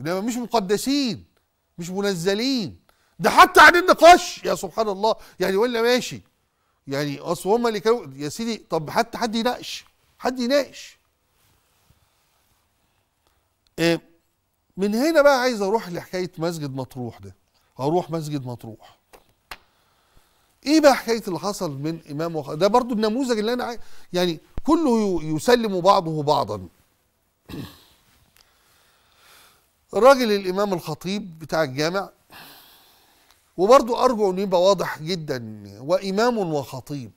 انما مش مقدسين مش منزلين ده حتى عن النقاش يا سبحان الله يعني ولا ماشي يعني اصل هم اللي كانوا يا سيدي طب حتى حد يناقش حد يناقش إيه من هنا بقى عايز اروح لحكايه مسجد مطروح ده اروح مسجد مطروح ايه بقى حكايه اللي حصل من امام وخ... ده برضو النموذج اللي انا عاي... يعني كله يسلم بعضه بعضا راجل الامام الخطيب بتاع الجامع وبرضو ارجو ان يبقى واضح جدا وامام وخطيب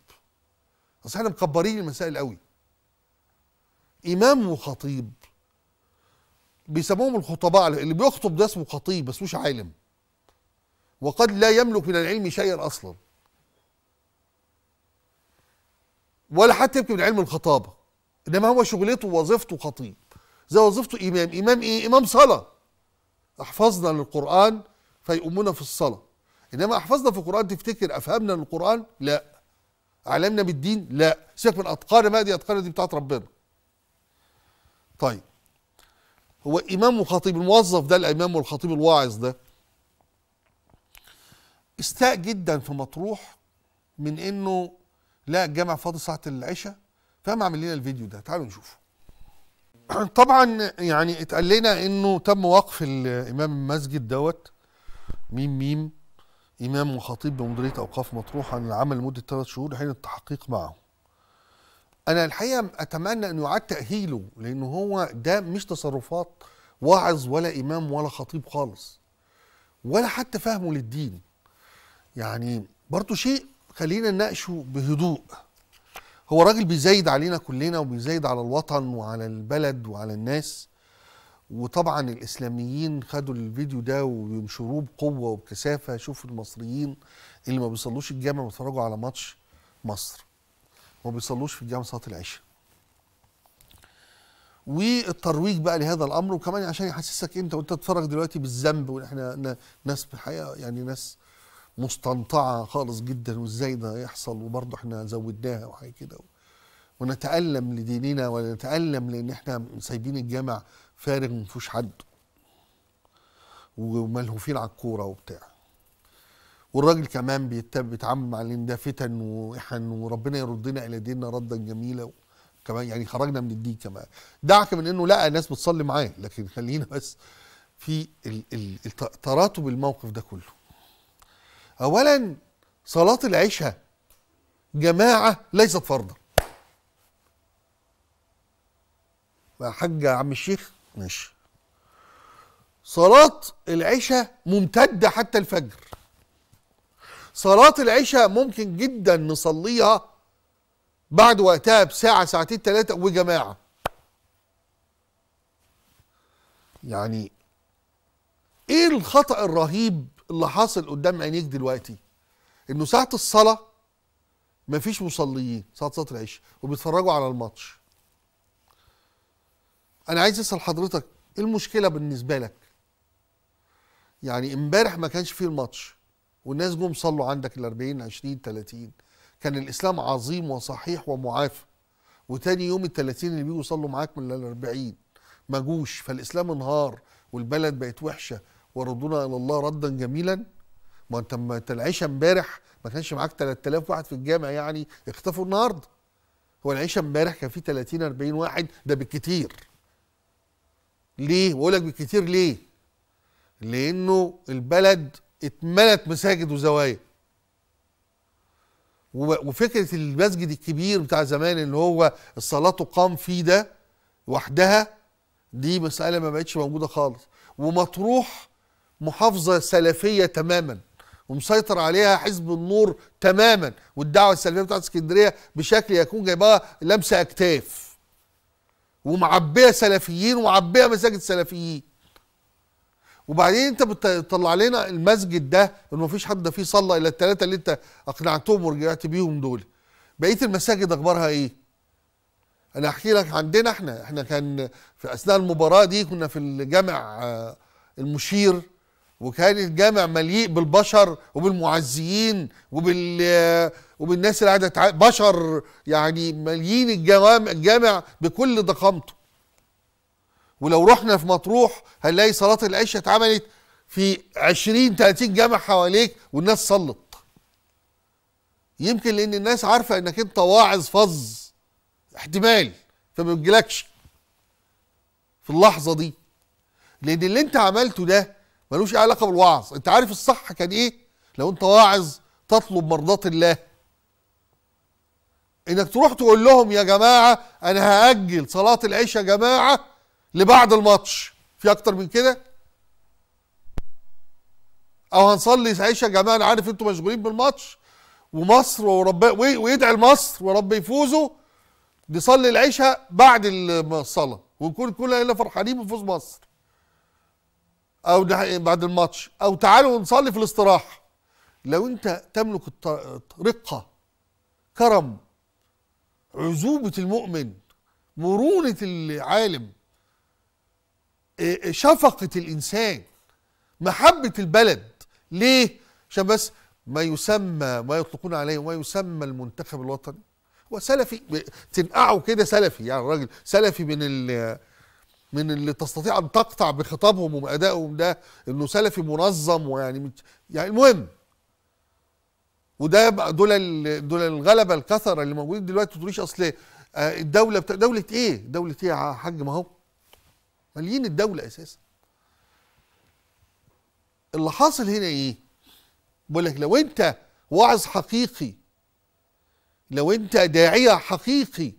اصل احنا مكبرين المسائل قوي امام وخطيب بيسموهم الخطباء اللي بيخطب ده اسمه خطيب بس مش عالم وقد لا يملك من العلم شيئا اصلا ولا حتى يمكن من علم الخطابه انما هو شغلته ووظيفته خطيب زي وظيفته امام امام ايه امام صلاه احفظنا للقران فيؤمنا في الصلاه انما احفظنا في القران تفتكر افهمنا القران لا علمنا بالدين لا سيبك من اتقان ما دي اتقان دي بتاعت ربنا طيب هو إمام وخطيب الموظف ده الإمام والخطيب الواعظ ده استاء جدا في مطروح من إنه لا الجامع فاضي ساعة العشاء فقام عامل لنا الفيديو ده تعالوا نشوفه طبعا يعني اتقال لنا انه تم وقف الامام المسجد دوت ميم ميم امام وخطيب بمديريه اوقاف مطروح عن العمل لمده ثلاث شهور حين التحقيق معه انا الحقيقه اتمنى انه يعاد تاهيله لانه هو ده مش تصرفات واعظ ولا امام ولا خطيب خالص ولا حتى فهمه للدين يعني برضه شيء خلينا نناقشه بهدوء هو راجل بيزايد علينا كلنا وبيزايد على الوطن وعلى البلد وعلى الناس وطبعا الاسلاميين خدوا الفيديو ده وينشروه بقوه وبكثافه شوفوا المصريين اللي ما بيصلوش الجامع بيتفرجوا على ماتش مصر ما بيصلوش في الجامع صلاه العشاء والترويج بقى لهذا الامر وكمان عشان يحسسك انت وانت تتفرج دلوقتي بالذنب واحنا ناس في الحقيقه يعني ناس مستنطعه خالص جدا وازاي ده يحصل وبرضه احنا زودناها وحاجه كده ونتالم لديننا ونتالم لان احنا سايبين الجامع فارغ ما فيهوش حد وملهوفين على الكوره وبتاع والراجل كمان بيتعامل مع الدين ده فتن وإحن وربنا يردنا إلى ديننا ردا جميلا كمان يعني خرجنا من الدين كمان دعك من إنه لقى ناس بتصلي معاه لكن خلينا بس في تراتب الموقف ده كله أولا صلاة العشاء جماعة ليست فرضا يا حاج عم الشيخ ماشي صلاة العشاء ممتدة حتى الفجر صلاة العشاء ممكن جدا نصليها بعد وقتها بساعة ساعتين ثلاثة وجماعة يعني ايه الخطأ الرهيب اللي حاصل قدام عينيك دلوقتي انه ساعة الصلاة مفيش مصليين ساعة صلاة العشاء وبيتفرجوا على الماتش انا عايز اسأل حضرتك ايه المشكلة بالنسبة لك يعني امبارح ما كانش فيه الماتش والناس جم صلوا عندك ال 40 20 30 كان الاسلام عظيم وصحيح ومعافى وتاني يوم ال 30 اللي بيجوا يصلوا معاك من ال 40 ما جوش فالاسلام انهار والبلد بقت وحشه وردونا الى الله ردا جميلا ما انت ما انت العشاء امبارح ما كانش معاك 3000 واحد في الجامع يعني اختفوا النهارده هو العشاء امبارح كان في 30 40 واحد ده بالكتير ليه؟ بقول لك بالكتير ليه؟ لانه البلد اتملت مساجد وزوايا وفكره المسجد الكبير بتاع زمان اللي هو الصلاه تقام فيه ده وحدها دي مساله ما بقتش موجوده خالص ومطروح محافظه سلفيه تماما ومسيطر عليها حزب النور تماما والدعوه السلفيه بتاعت اسكندريه بشكل يكون جايبها لمسه اكتاف ومعبيه سلفيين ومعبيه مساجد سلفيين وبعدين انت بتطلع لنا المسجد ده انه مفيش حد فيه صلى الا الثلاثه اللي انت اقنعتهم ورجعت بيهم دول بقيه المساجد اخبارها ايه انا احكي لك عندنا احنا احنا كان في اثناء المباراه دي كنا في الجامع آه، المشير وكان الجامع مليء بالبشر وبالمعزيين وبال آه، وبالناس اللي قاعده بشر يعني مليين الجامع, الجامع بكل ضخامته ولو رحنا في مطروح هنلاقي صلاة العشاء اتعملت في 20 30 جامع حواليك والناس صلت يمكن لان الناس عارفه انك انت واعظ فظ احتمال فما بتجيلكش في اللحظه دي لان اللي انت عملته ده ملوش اي علاقه بالوعظ انت عارف الصح كان ايه لو انت واعظ تطلب مرضات الله انك تروح تقول لهم يا جماعه انا هاجل صلاه العشاء يا جماعه لبعد الماتش في اكتر من كده او هنصلي عيشه يا جماعه انا عارف انتوا مشغولين بالماتش ومصر ورب ويدعي لمصر ورب يفوزوا نصلي العشاء بعد الصلاه ونكون كلنا الا فرحانين بفوز مصر او بعد الماتش او تعالوا نصلي في الاستراحه لو انت تملك رقه كرم عزوبه المؤمن مرونه العالم شفقة الإنسان محبة البلد ليه؟ عشان بس ما يسمى ما يطلقون عليه ما يسمى المنتخب الوطني هو سلفي تنقعه كده سلفي يعني الراجل سلفي من ال من اللي تستطيع ان تقطع بخطابهم وبادائهم ده انه سلفي منظم ويعني يعني المهم وده يبقى دول دول الغلبه الكثره اللي موجودين دلوقتي ما تقوليش اصل آه، الدوله بتا... دوله ايه؟ دوله ايه يا حاج ما هو مالين الدوله اساسا اللي حاصل هنا ايه بقول لك لو انت واعظ حقيقي لو انت داعيه حقيقي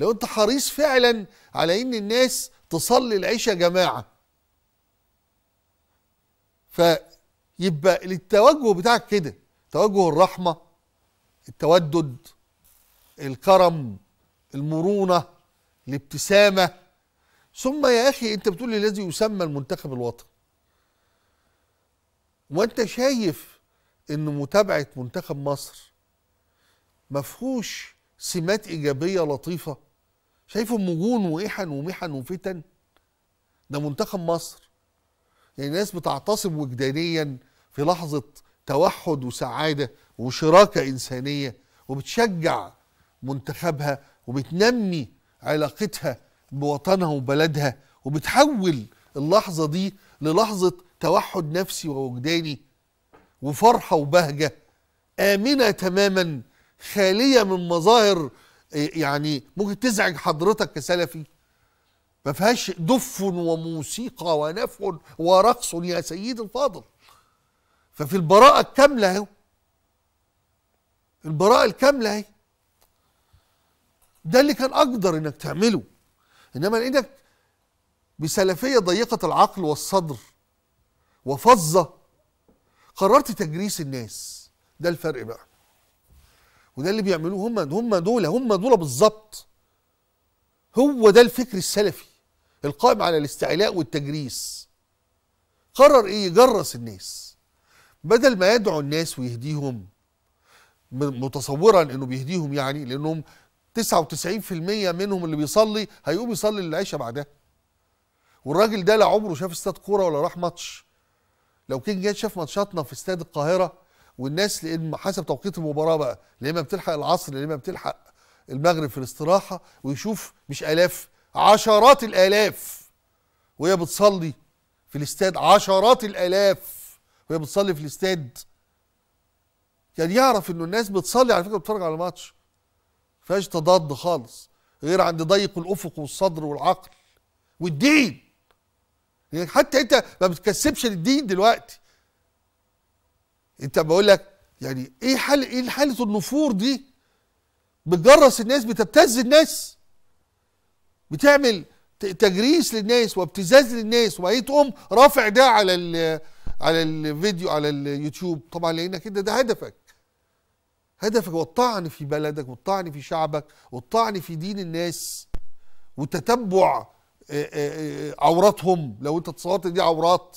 لو انت حريص فعلا على ان الناس تصلي العشاء جماعه فيبقى التوجه بتاعك كده توجه الرحمه التودد الكرم المرونه الابتسامه ثم يا اخي انت بتقول الذي يسمى المنتخب الوطني وانت شايف ان متابعه منتخب مصر مفهوش سمات ايجابيه لطيفه شايفه مجون واحن ومحن وفتن ده منتخب مصر يعني ناس بتعتصم وجدانيا في لحظه توحد وسعاده وشراكه انسانيه وبتشجع منتخبها وبتنمي علاقتها بوطنها وبلدها وبتحول اللحظة دي للحظة توحد نفسي ووجداني وفرحة وبهجة آمنة تماما خالية من مظاهر آه، يعني ممكن تزعج حضرتك كسلفي ما فيهاش دف وموسيقى ونفع ورقص يا سيدي الفاضل ففي البراءة الكاملة اهو البراءة الكاملة اهي ده اللي كان أقدر إنك تعمله انما لقيتك بسلفيه ضيقه العقل والصدر وفظه قررت تجريس الناس ده الفرق بقى وده اللي بيعملوه هم هم دول هم دول بالظبط هو ده الفكر السلفي القائم على الاستعلاء والتجريس قرر ايه يجرس الناس بدل ما يدعو الناس ويهديهم متصورا انه بيهديهم يعني لانهم 99% منهم اللي بيصلي هيقوم يصلي العشاء بعدها والراجل ده لا عمره شاف استاد كوره ولا راح ماتش لو كان جاي شاف ماتشاتنا في استاد القاهره والناس لان حسب توقيت المباراه بقى لما بتلحق العصر لما بتلحق المغرب في الاستراحه ويشوف مش الاف عشرات الالاف وهي بتصلي في الاستاد عشرات الالاف وهي بتصلي في الاستاد كان يعني يعرف انه الناس بتصلي على فكره بتتفرج على الماتش فيهاش تضاد خالص غير عند ضيق الافق والصدر والعقل والدين يعني حتى انت ما بتكسبش للدين دلوقتي انت بقول لك يعني ايه حال ايه حاله النفور دي بتجرس الناس بتبتز الناس بتعمل تجريس للناس وابتزاز للناس وبعدين تقوم رافع ده على ال على الفيديو على اليوتيوب طبعا لان كده ده هدفك هدفك هو الطعن في بلدك والطعن في شعبك والطعن في دين الناس وتتبع آه، آه، آه، عوراتهم لو انت تصورت دي عورات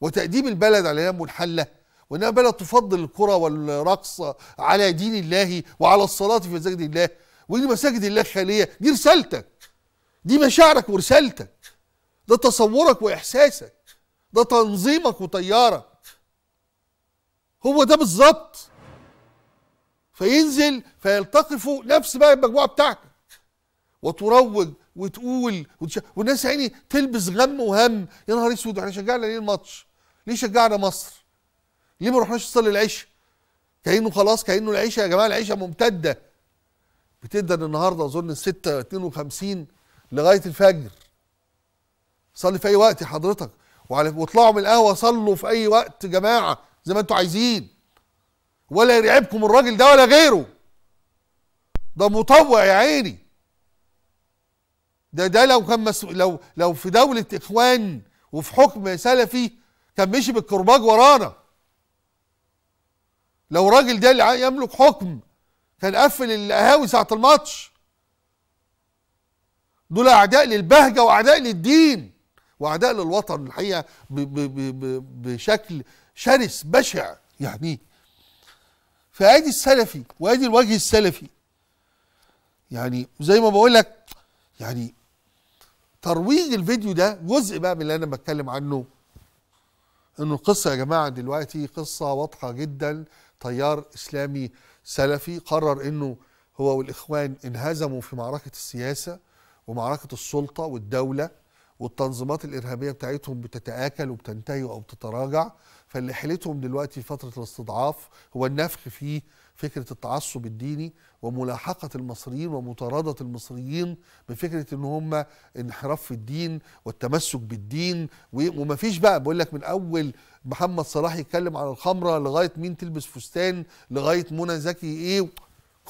وتأديب البلد على يم الحلة وانها بلد تفضل الكرة والرقص على دين الله وعلى الصلاة في مساجد الله وان مساجد الله خالية دي رسالتك دي مشاعرك ورسالتك ده تصورك واحساسك ده تنظيمك وتيارك هو ده بالظبط فينزل فيلتقفوا نفس بقى المجموعه بتاعتك وتروج وتقول وتش... والناس عيني تلبس غم وهم يا نهار اسود احنا شجعنا ليه الماتش؟ ليه شجعنا مصر؟ ليه ما رحناش نصلي العشاء؟ كانه خلاص كانه العشاء يا جماعه العشاء ممتده بتبدا النهارده اظن 6 52 لغايه الفجر صلي في اي وقت يا حضرتك وعلى واطلعوا من القهوه صلوا في اي وقت يا جماعه زي ما انتوا عايزين ولا يرعبكم الراجل ده ولا غيره ده مطوع يا عيني ده ده لو كان مسؤول لو لو في دولة اخوان وفي حكم سلفي كان مشي بالكرباج ورانا لو الراجل ده اللي يملك حكم كان قفل القهاوي ساعة الماتش دول اعداء للبهجة واعداء للدين واعداء للوطن الحقيقة بشكل شرس بشع يعني فادي السلفي وادي الوجه السلفي يعني زي ما بقول لك يعني ترويج الفيديو ده جزء بقى من اللي انا بتكلم عنه انه القصه يا جماعه دلوقتي قصه واضحه جدا تيار اسلامي سلفي قرر انه هو والاخوان انهزموا في معركه السياسه ومعركه السلطه والدوله والتنظيمات الارهابيه بتاعتهم بتتاكل وبتنتهي او بتتراجع فاللي حيلتهم دلوقتي فتره الاستضعاف هو النفخ في فكره التعصب الديني وملاحقه المصريين ومطارده المصريين بفكره ان هم انحراف في الدين والتمسك بالدين وما فيش بقى بقول لك من اول محمد صلاح يتكلم على الخمره لغايه مين تلبس فستان لغايه منى زكي ايه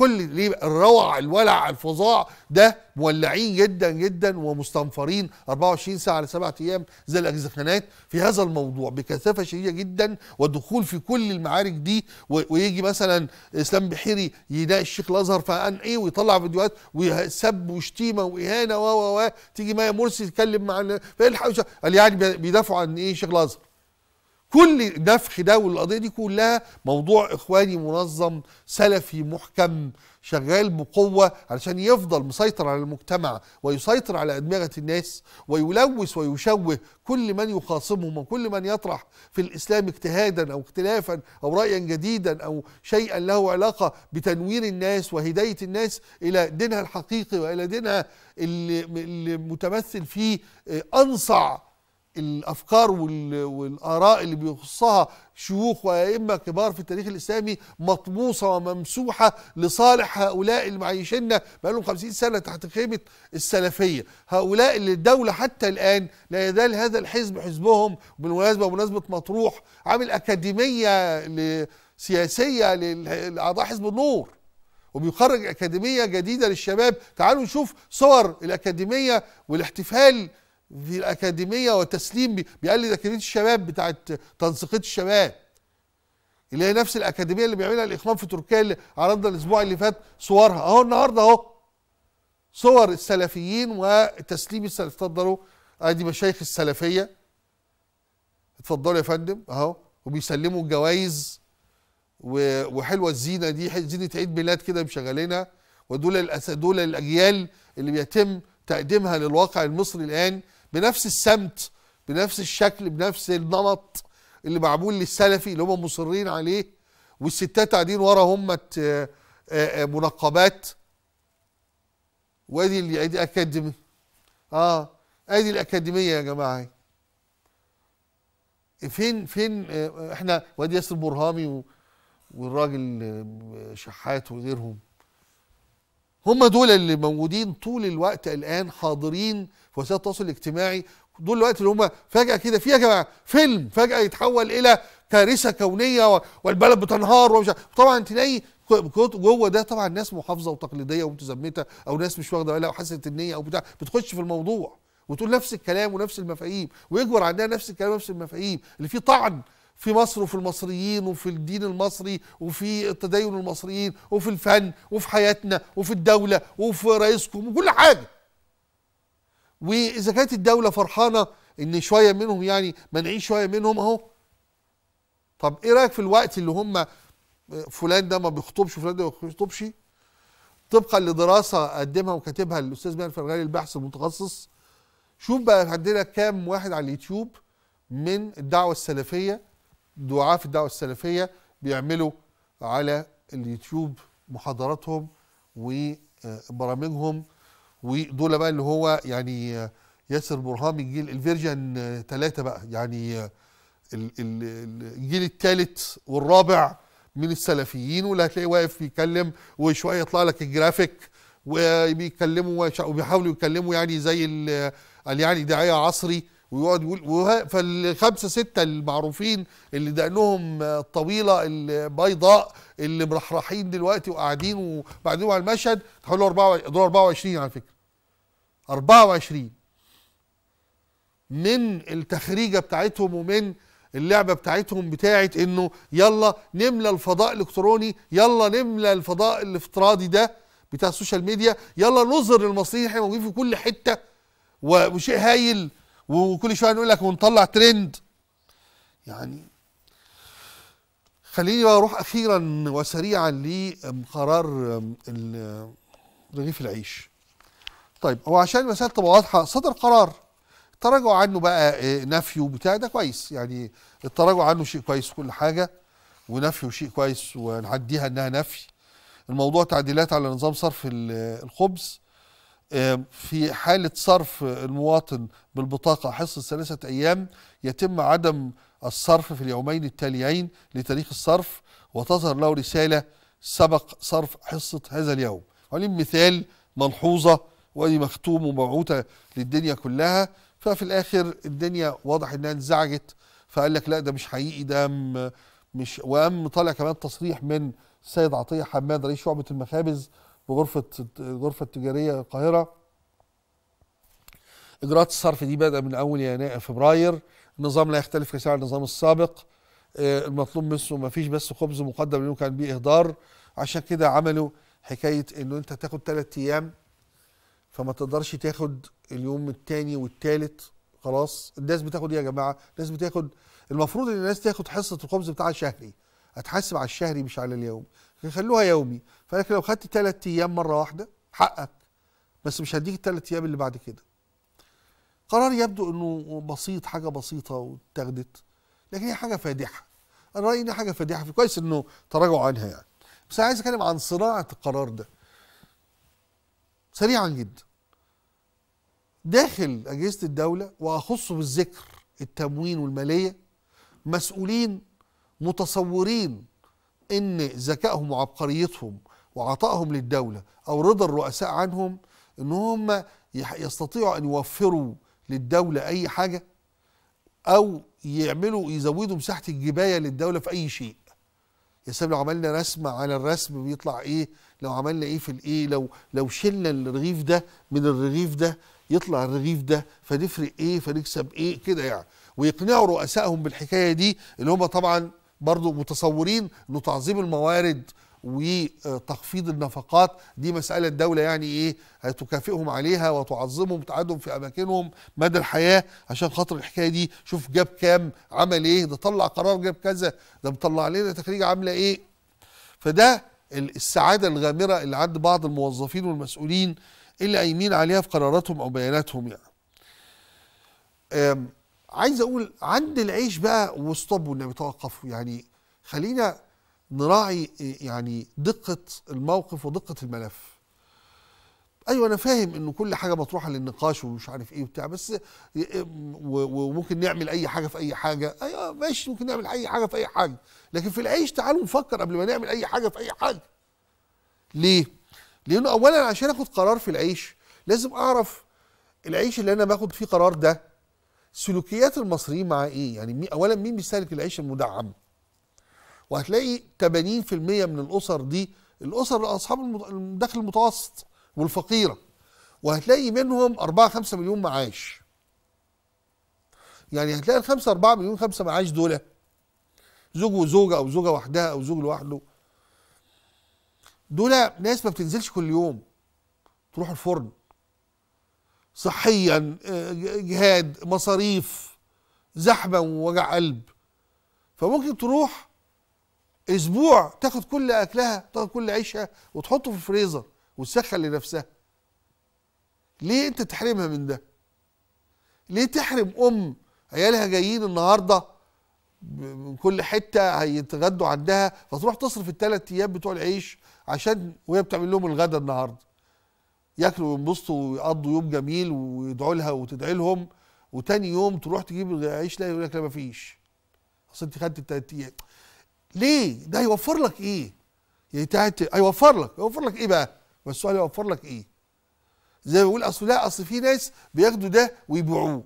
كل ليه الروع الولع الفظاع ده مولعين جدا جدا ومستنفرين 24 ساعه على سبعه ايام زي الاجزخانات في هذا الموضوع بكثافه شديده جدا ودخول في كل المعارك دي ويجي مثلا اسلام بحيري يناقش الشيخ الازهر فقال ايه ويطلع فيديوهات وسب وشتيمه واهانه و و و تيجي مايا مرسي تتكلم مع قال يعني بيدافعوا عن ايه شيخ الازهر كل نفخ ده والقضيه دي كلها موضوع اخواني منظم سلفي محكم شغال بقوه علشان يفضل مسيطر على المجتمع ويسيطر على ادمغه الناس ويلوث ويشوه كل من يخاصمهم وكل من يطرح في الاسلام اجتهادا او اختلافا او رايا جديدا او شيئا له علاقه بتنوير الناس وهدايه الناس الى دينها الحقيقي والى دينها اللي متمثل فيه آه، انصع الافكار والاراء اللي بيخصها شيوخ وائمه كبار في التاريخ الاسلامي مطموسه وممسوحه لصالح هؤلاء اللي معيشنا بقى لهم 50 سنه تحت خيمه السلفيه، هؤلاء اللي الدوله حتى الان لا يزال هذا الحزب حزبهم بالمناسبه بمناسبه مطروح عامل اكاديميه سياسيه لاعضاء حزب النور وبيخرج اكاديميه جديده للشباب، تعالوا نشوف صور الاكاديميه والاحتفال دي الاكاديميه وتسليم بيقلد اكاديميه الشباب بتاعت تنسيقيه الشباب اللي هي نفس الاكاديميه اللي بيعملها الاخوان في تركيا اللي عرضنا الاسبوع اللي فات صورها اهو النهارده اهو صور السلفيين وتسليم السلف اتفضلوا ادي مشايخ السلفيه اتفضلوا يا فندم اهو وبيسلموا الجوائز وحلوه الزينه دي زينه عيد ميلاد كده مشغلينها ودول دول الاجيال اللي بيتم تقديمها للواقع المصري الان بنفس السمت بنفس الشكل بنفس النمط اللي معمول للسلفي اللي هم مصرين عليه والستات قاعدين ورا هم منقبات وادي ادي اكاديمي اه ادي الاكاديميه يا جماعه فين فين احنا وادي ياسر برهامي والراجل شحات وغيرهم هم دول اللي موجودين طول الوقت الان حاضرين في وسائل التواصل الاجتماعي دول الوقت اللي هم فجاه كده في يا جماعه فيلم فجاه يتحول الى كارثه كونيه والبلد بتنهار ومش طبعا تلاقي جوه ده طبعا ناس محافظه وتقليديه ومتزمته او ناس مش واخده بالها وحاسه النيه او بتاع بتخش في الموضوع وتقول نفس الكلام ونفس المفاهيم ويجبر عندها نفس الكلام ونفس المفاهيم اللي فيه طعن في مصر وفي المصريين وفي الدين المصري وفي التدين المصريين وفي الفن وفي حياتنا وفي الدولة وفي رئيسكم وكل حاجة وإذا كانت الدولة فرحانة إن شوية منهم يعني منعين شوية منهم أهو طب إيه رأيك في الوقت اللي هم فلان ده ما بيخطبش وفلان ده ما بيخطبش طبقا لدراسة قدمها وكاتبها الأستاذ ماهر فرغالي الباحث المتخصص شوف بقى عندنا كام واحد على اليوتيوب من الدعوة السلفية دعاة في الدعوة السلفية بيعملوا على اليوتيوب محاضراتهم وبرامجهم ودول بقى اللي هو يعني ياسر برهام الجيل الفيرجن ثلاثة بقى يعني الجيل الثالث والرابع من السلفيين واللي هتلاقيه واقف بيتكلم وشويه يطلع لك الجرافيك وبيتكلموا وبيحاولوا يتكلموا يعني زي قال يعني داعيه عصري ويقعد يقول فالخمسه سته المعروفين اللي دقنهم الطويله البيضاء اللي مرحرحين دلوقتي وقاعدين وبعدين على المشهد تحولوا 24 دول 24 على فكره 24 من التخريجه بتاعتهم ومن اللعبه بتاعتهم بتاعت انه يلا نملى الفضاء الالكتروني يلا نملى الفضاء الافتراضي ده بتاع السوشيال ميديا يلا نظهر المصريين احنا موجودين في كل حته وشيء هايل وكل شويه نقول لك ونطلع ترند يعني خليني اروح اخيرا وسريعا لقرار رغيف العيش طيب هو عشان المسألة تبقى واضحة صدر قرار تراجعوا عنه بقى آه، نفيه بتاع ده كويس يعني التراجع عنه شيء كويس كل حاجة ونفيه شيء كويس ونعديها انها نفي الموضوع تعديلات على نظام صرف الخبز آه، في حالة صرف المواطن بالبطاقة حصة ثلاثة أيام يتم عدم الصرف في اليومين التاليين لتاريخ الصرف وتظهر له رسالة سبق صرف حصة هذا اليوم ولم مثال ملحوظة ودي مختوم ومبعوثة للدنيا كلها ففي الآخر الدنيا واضح إنها انزعجت فقال لك لا ده مش حقيقي ده مش وأم طالع كمان تصريح من السيد عطية حماد رئيس شعبة المخابز في غرفة الغرفه التجاريه القاهره اجراءات الصرف دي بدأ من اول يناير فبراير النظام لا يختلف كثيرا عن النظام السابق آه، المطلوب منه ما فيش بس خبز مقدم لانه كان بيه اهدار عشان كده عملوا حكايه انه انت تاخد ثلاث ايام فما تقدرش تاخد اليوم الثاني والثالث خلاص الناس بتاخد ايه يا جماعه الناس بتاخد المفروض ان الناس تاخد حصه الخبز بتاعها شهري هتحاسب على الشهري مش على اليوم يخلوها يومي فلكن لو خدت ثلاث ايام مره واحده حقك بس مش هديك الثلاث ايام اللي بعد كده قرار يبدو انه بسيط حاجه بسيطه واتخذت لكن هي حاجه فادحه انا رايي ان حاجه فادحه فكويس انه تراجعوا عنها يعني بس عايز اتكلم عن صناعه القرار ده سريعا جدا داخل اجهزه الدوله واخص بالذكر التموين والماليه مسؤولين متصورين ان ذكائهم وعبقريتهم وعطائهم للدوله او رضا الرؤساء عنهم ان هم يستطيعوا ان يوفروا للدوله اي حاجه او يعملوا يزودوا مساحه الجبايه للدوله في اي شيء يا سلام لو عملنا رسمه على الرسم بيطلع ايه لو عملنا ايه في الايه لو لو شلنا الرغيف ده من الرغيف ده يطلع الرغيف ده فنفرق ايه فنكسب ايه كده يعني ويقنعوا رؤسائهم بالحكايه دي اللي هم طبعا برضو متصورين انه تعظيم الموارد وتخفيض النفقات دي مسألة الدولة يعني إيه هتكافئهم عليها وتعظمهم وتعادهم في أماكنهم مدى الحياة عشان خاطر الحكاية دي شوف جاب كام عمل إيه ده طلع قرار جاب كذا ده مطلع لنا تخريج عاملة إيه فده السعادة الغامرة اللي عند بعض الموظفين والمسؤولين اللي قايمين عليها في قراراتهم أو بياناتهم يعني عايز اقول عند العيش بقى واستبوا انهم توقفوا يعني خلينا نراعي يعني دقه الموقف ودقه الملف ايوه انا فاهم انه كل حاجه مطروحه للنقاش ومش عارف ايه وبتاع بس وممكن نعمل اي حاجه في اي حاجه ايوه ماشي ممكن نعمل اي حاجه في اي حاجه لكن في العيش تعالوا نفكر قبل ما نعمل اي حاجه في اي حاجه ليه لانه اولا عشان اخد قرار في العيش لازم اعرف العيش اللي انا باخد فيه قرار ده سلوكيات المصريين مع ايه يعني مي اولا مين بيستهلك العيش المدعم وهتلاقي 80% من الاسر دي الاسر اصحاب الدخل المتوسط والفقيره وهتلاقي منهم 4 5 مليون معاش يعني هتلاقي ال 5 4 مليون 5 معاش دول زوج وزوجه او زوجه وحدها او زوج لوحده دول ناس ما بتنزلش كل يوم تروح الفرن صحيا آه، جهاد مصاريف زحمه ووجع قلب فممكن تروح اسبوع تاخد كل اكلها تاخد كل عيشها وتحطه في الفريزر وتسخن لنفسها ليه انت تحرمها من ده ليه تحرم ام عيالها جايين النهارده من كل حته هيتغدوا عندها فتروح تصرف الثلاث ايام بتوع العيش عشان وهي بتعمل لهم الغدا النهارده ياكلوا وينبسطوا ويقضوا يوم جميل ويدعوا لها وتدعي لهم وتاني يوم تروح تجيب العيش لا يقول لك لا مفيش اصل انت خدت التلات ايام ليه؟ ده هيوفر لك ايه؟ يتعت... يعني هيوفر لك هيوفر لك ايه بقى؟ بس السؤال هيوفر لك ايه؟ زي ما بيقول اصل لا اصل في ناس بياخدوا ده ويبيعوه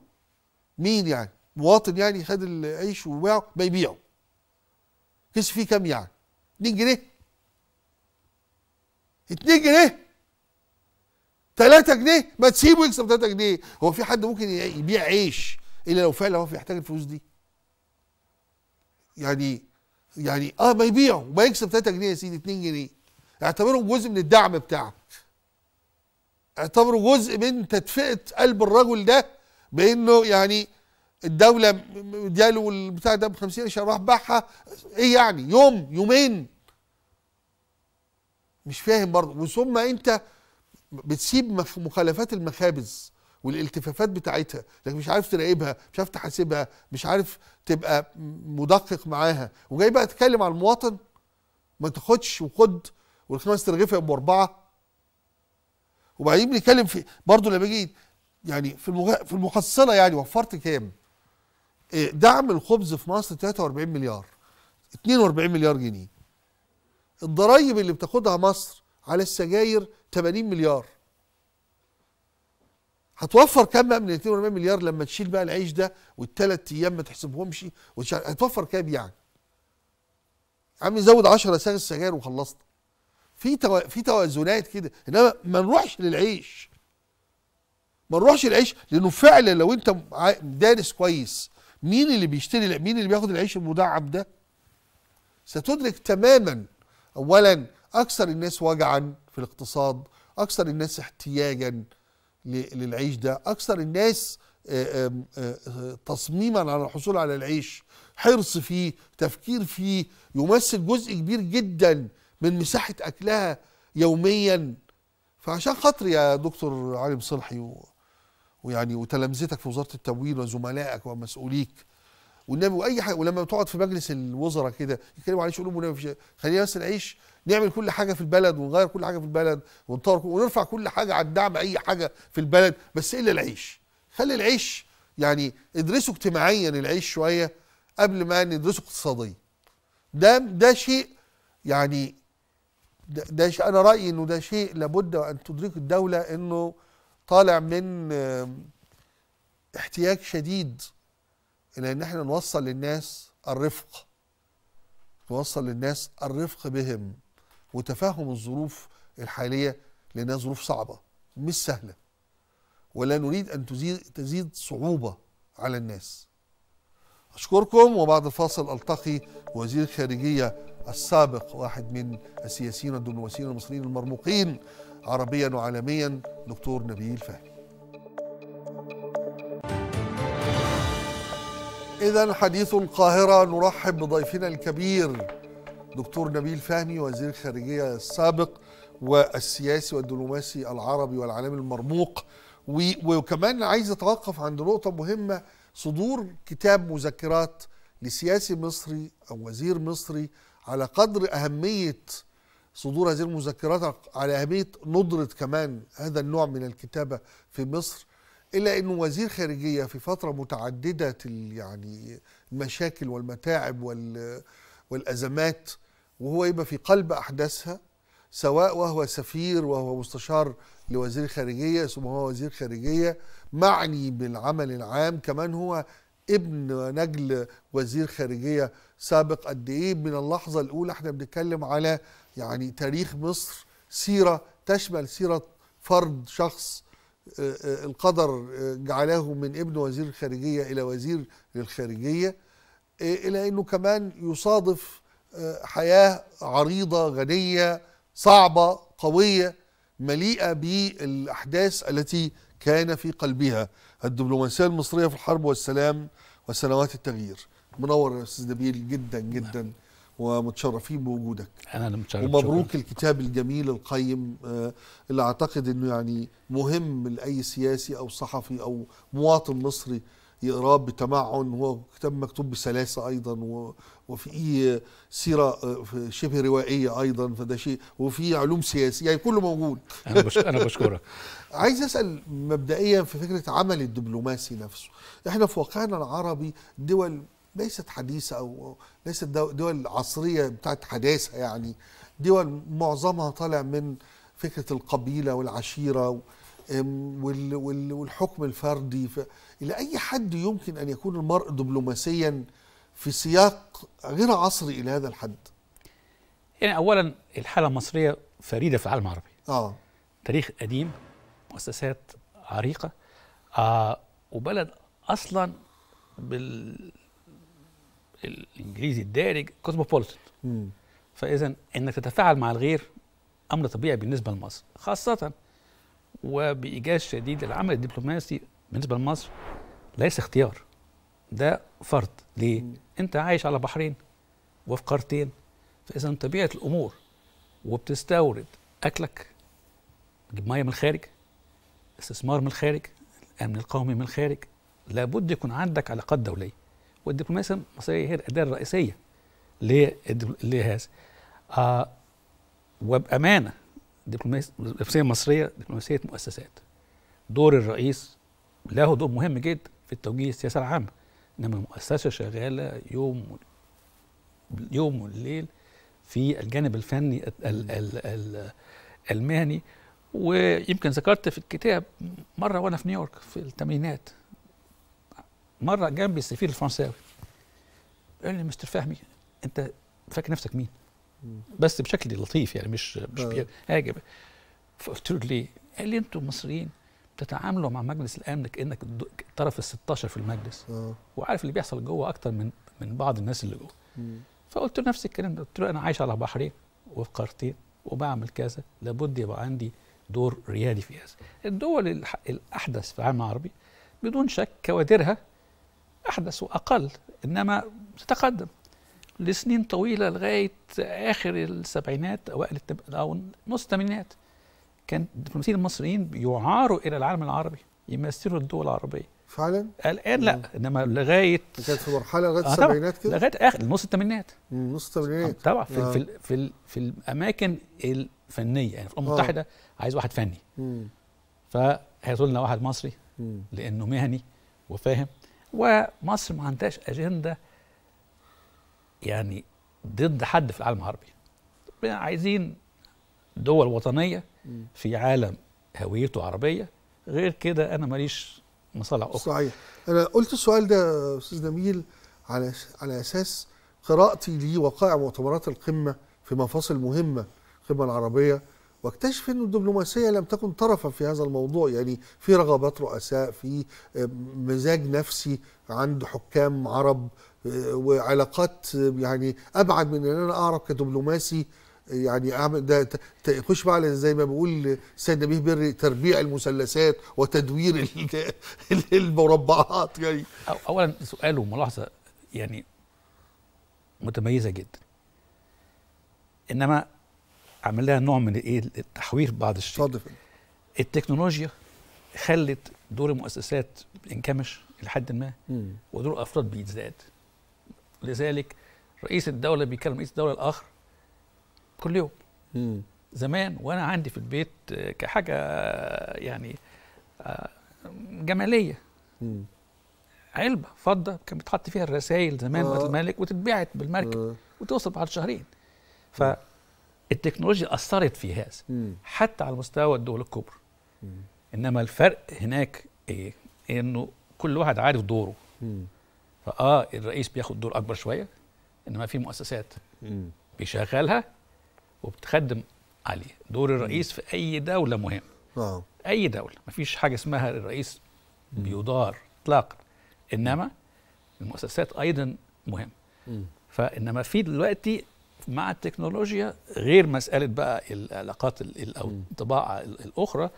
مين يعني؟ مواطن يعني خد العيش وباعه ما يبيعه كسب فيه كام يعني؟ 2 جنيه 2 جنيه 3 جنيه ما تسيبه يكسب 3 جنيه هو في حد ممكن يبيع عيش الا لو فعلا هو بيحتاج الفلوس دي يعني يعني اه ما يبيعه ما يكسب 3 جنيه يا سيدي 2 جنيه اعتبرهم جزء من الدعم بتاعك اعتبره جزء من تدفئه قلب الرجل ده بانه يعني الدوله دياله البتاع ده ب 50 قرش راح باعها ايه يعني يوم يومين مش فاهم برضه وثم انت بتسيب مخالفات المخابز والالتفافات بتاعتها لكن مش عارف تراقبها مش عارف تحاسبها مش عارف تبقى مدقق معاها وجاي بقى تتكلم على المواطن ما تاخدش وخد والخمس ترغيفه يبقوا اربعه وبعدين بنتكلم في برضه لما يجي يعني في المغ... في المحصله يعني وفرت كام؟ آه، دعم الخبز في مصر 43 مليار 42 مليار جنيه الضرايب اللي بتاخدها مصر على السجاير 80 مليار هتوفر كام بقى من 42 مليار لما تشيل بقى العيش ده والثلاث ايام ما تحسبهمش هتوفر كام يعني عم نزود 10 ساغ السجاير وخلصت في تو... في توازنات كده انما ما نروحش للعيش ما نروحش للعيش لانه فعلا لو انت دارس كويس مين اللي بيشتري مين اللي بياخد العيش المدعم ده ستدرك تماما اولا أكثر الناس وجعا في الاقتصاد أكثر الناس احتياجا للعيش ده أكثر الناس آه، آه، تصميما على الحصول على العيش حرص فيه تفكير فيه يمثل جزء كبير جدا من مساحة أكلها يوميا فعشان خاطري يا دكتور علي صلحي و... ويعني وتلامذتك في وزارة التموين وزملائك ومسؤوليك والنبي واي حاجه ولما بتقعد في مجلس الوزراء كده يتكلموا عليه يقولوا خلينا بس نعيش نعمل كل حاجه في البلد ونغير كل حاجه في البلد ونطور ونرفع كل حاجه على الدعم اي حاجه في البلد بس الا العيش خلي العيش يعني ادرسوا اجتماعيا العيش شويه قبل ما ندرسه اقتصاديا ده ده شيء يعني ده, ده شيء انا رايي انه ده شيء لابد ان تدرك الدوله انه طالع من احتياج شديد الى ان احنا نوصل للناس الرفق نوصل للناس الرفق بهم وتفهم الظروف الحاليه لانها ظروف صعبه مش سهله ولا نريد ان تزيد تزيد صعوبه على الناس. اشكركم وبعد الفاصل التقي وزير الخارجيه السابق واحد من السياسيين والدبلوماسيين المصريين المرموقين عربيا وعالميا دكتور نبيل فهمي. إذا حديث القاهرة نرحب بضيفنا الكبير دكتور نبيل فهمي وزير الخارجية السابق والسياسي والدبلوماسي العربي والعالمي المرموق وكمان عايز اتوقف عند نقطه مهمه صدور كتاب مذكرات لسياسي مصري او وزير مصري على قدر اهميه صدور هذه المذكرات على اهميه ندره كمان هذا النوع من الكتابه في مصر الا انه وزير خارجيه في فتره متعدده يعني المشاكل والمتاعب والازمات وهو يبقى في قلب أحداثها سواء وهو سفير وهو مستشار لوزير خارجية ثم هو وزير خارجية معني بالعمل العام كمان هو ابن نجل وزير خارجية سابق قد ايه من اللحظة الأولى احنا بنتكلم على يعني تاريخ مصر سيرة تشمل سيرة فرد شخص آه، آه، القدر آه، جعله من ابن وزير الخارجية إلى وزير للخارجية إلى أنه كمان يصادف حياه عريضه غنيه صعبه قويه مليئه بالاحداث التي كان في قلبها الدبلوماسيه المصريه في الحرب والسلام وسنوات التغيير منور يا استاذ نبيل جدا جدا ومتشرفين بوجودك انا متشرف ومبروك شكرا. الكتاب الجميل القيم آه، اللي اعتقد انه يعني مهم لاي سياسي او صحفي او مواطن مصري يقراه بتمعن هو كتاب مكتوب بسلاسة أيضا وفي سيرة آه، شبه روائية أيضا فده شيء وفي علوم سياسية يعني كله موجود أنا, أنا بشكرك عايز أسأل مبدئيا في فكرة عمل الدبلوماسي نفسه إحنا في واقعنا العربي دول ليست حديثة أو ليست دول عصرية بتاعت حداثة يعني دول معظمها طالع من فكرة القبيلة والعشيرة والحكم الفردي الى اي حد يمكن ان يكون المرء دبلوماسيا في سياق غير عصري الى هذا الحد يعني اولا الحاله المصريه فريده في العالم العربي اه تاريخ قديم مؤسسات عريقه آه وبلد اصلا بال الانجليزي الدارج كوسموبوليتان فاذا انك تتفاعل مع الغير امر طبيعي بالنسبه لمصر خاصه وبإيجاز شديد العمل الدبلوماسي بالنسبة لمصر ليس اختيار ده فرض ليه؟ م. أنت عايش على بحرين وفي قارتين فإذا طبيعة الأمور وبتستورد أكلك تجيب مية من الخارج استثمار من الخارج الأمن القومي من الخارج لابد يكون عندك علاقات دولية والدبلوماسية المصرية هي الأداة الرئيسية لهذا آه وبأمانة الدبلوماسيه المصريه دبلوماسيه مؤسسات دور الرئيس له دور مهم جدا في التوجيه السياسه العامه انما المؤسسه شغاله يوم يوم والليل في الجانب الفني المهني ويمكن ذكرت في الكتاب مره وانا في نيويورك في الثمانينات مره جنبي السفير الفرنساوي قال لي مستر فهمي انت فاكر نفسك مين؟ بس بشكل لطيف يعني مش مش هاجب فقلت له ليه؟ قال لي انتوا المصريين بتتعاملوا مع مجلس الامن كانك الطرف ال 16 في المجلس آه. وعارف اللي بيحصل جوه اكتر من من بعض الناس اللي جوه فقلت له نفس الكلام قلت له انا عايش على بحرين وفي قارتين وبعمل كذا لابد يبقى عندي دور ريادي في هذا الدول الاحدث في العالم العربي بدون شك كوادرها احدث واقل انما تتقدم لسنين طويلة لغاية آخر السبعينات أوائل أو نص الثمانينات كان الدبلوماسيين المصريين يعاروا إلى العالم العربي يمثلوا الدول العربية فعلا الان لا انما لغايه كانت في مرحله لغايه آه السبعينات كده لغايه اخر نص الثمانينات نص الثمانينات طبعا في, آه. في في ال في الاماكن الفنيه يعني في الامم آه. المتحده آه. عايز واحد فني فهيطول لنا واحد مصري مم. لانه مهني وفاهم ومصر ما عندهاش اجنده يعني ضد حد في العالم العربي يعني عايزين دول وطنيه في عالم هويته عربيه غير كده انا ماليش مصالح اخرى صحيح انا قلت السؤال ده يا استاذ نبيل على على اساس قراءتي لوقائع مؤتمرات القمه في مفاصل مهمه القمه العربيه واكتشف ان الدبلوماسيه لم تكن طرفا في هذا الموضوع يعني في رغبات رؤساء في آه، مزاج نفسي عند حكام عرب وعلاقات يعني ابعد من ان انا اعرف كدبلوماسي يعني اعمل ده يخش بقى على زي ما بيقول السيد نبيه بري تربيع المثلثات وتدوير المربعات يعني اولا سؤال وملاحظه يعني متميزه جدا انما عمل لها نوع من ايه التحوير بعض الشيء اتفضل التكنولوجيا خلت دور المؤسسات انكمش لحد ما ودور الافراد بيتزاد لذلك رئيس الدوله بيكلم رئيس الدوله الاخر كل يوم مم. زمان وانا عندي في البيت كحاجه يعني آه، جماليه مم. علبه فضه كان بيتحط فيها الرسائل زمان آه. الملك وتتبعت بالمركب آه. وتوصل بعد شهرين فالتكنولوجيا اثرت في هذا حتى على مستوى الدول الكبرى انما الفرق هناك ايه انه كل واحد عارف دوره فاه الرئيس بياخد دور اكبر شويه انما في مؤسسات بيشغلها وبتخدم عليه دور الرئيس في اي دوله مهم آه. اي دوله مفيش حاجه اسمها الرئيس بيدار اطلاقا انما المؤسسات ايضا مهم فانما في دلوقتي مع التكنولوجيا غير مساله بقى العلاقات او الطباعه الاخرى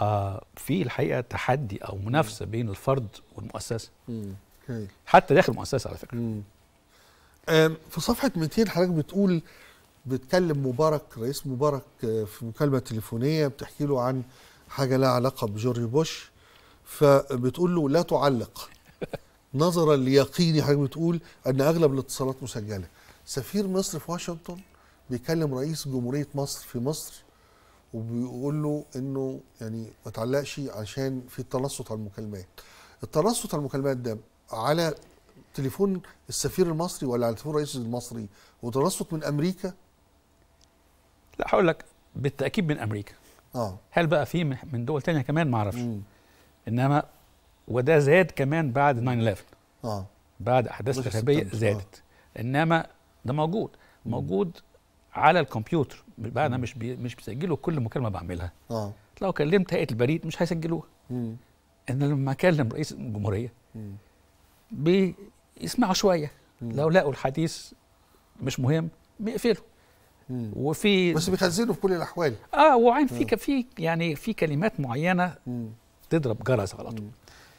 آه في الحقيقه تحدي او منافسه بين الفرد والمؤسسه حتى داخل المؤسسه على فكره مم. في صفحه 200 حضرتك بتقول بتكلم مبارك رئيس مبارك آه، في مكالمه تليفونيه بتحكي له عن حاجه لها علاقه بجورج بوش فبتقول له لا تعلق نظرا ليقيني حضرتك بتقول ان اغلب الاتصالات مسجله سفير مصر في واشنطن بيكلم رئيس جمهوريه مصر في مصر وبيقول له انه يعني ما تعلقش عشان في تلصت على المكالمات التلصت على المكالمات ده على تليفون السفير المصري ولا على تليفون الرئيس المصري وترصد من امريكا؟ لا هقول لك بالتاكيد من امريكا. اه هل بقى في من دول تانية كمان ما اعرفش. انما وده زاد كمان بعد 9/11. اه بعد احداث الارهابيه زادت. آه. انما ده موجود موجود على الكمبيوتر بقى انا مش بي مش بيسجلوا كل مكالمه بعملها. اه لو كلمت هيئه البريد مش هيسجلوها. امم انا لما اكلم رئيس الجمهوريه مم. بيسمعوا شويه لو لقوا الحديث مش مهم بيقفلوا وفي بس بيخزنوا في كل الاحوال اه وعين في في يعني في كلمات معينه مم. تضرب جرس على طول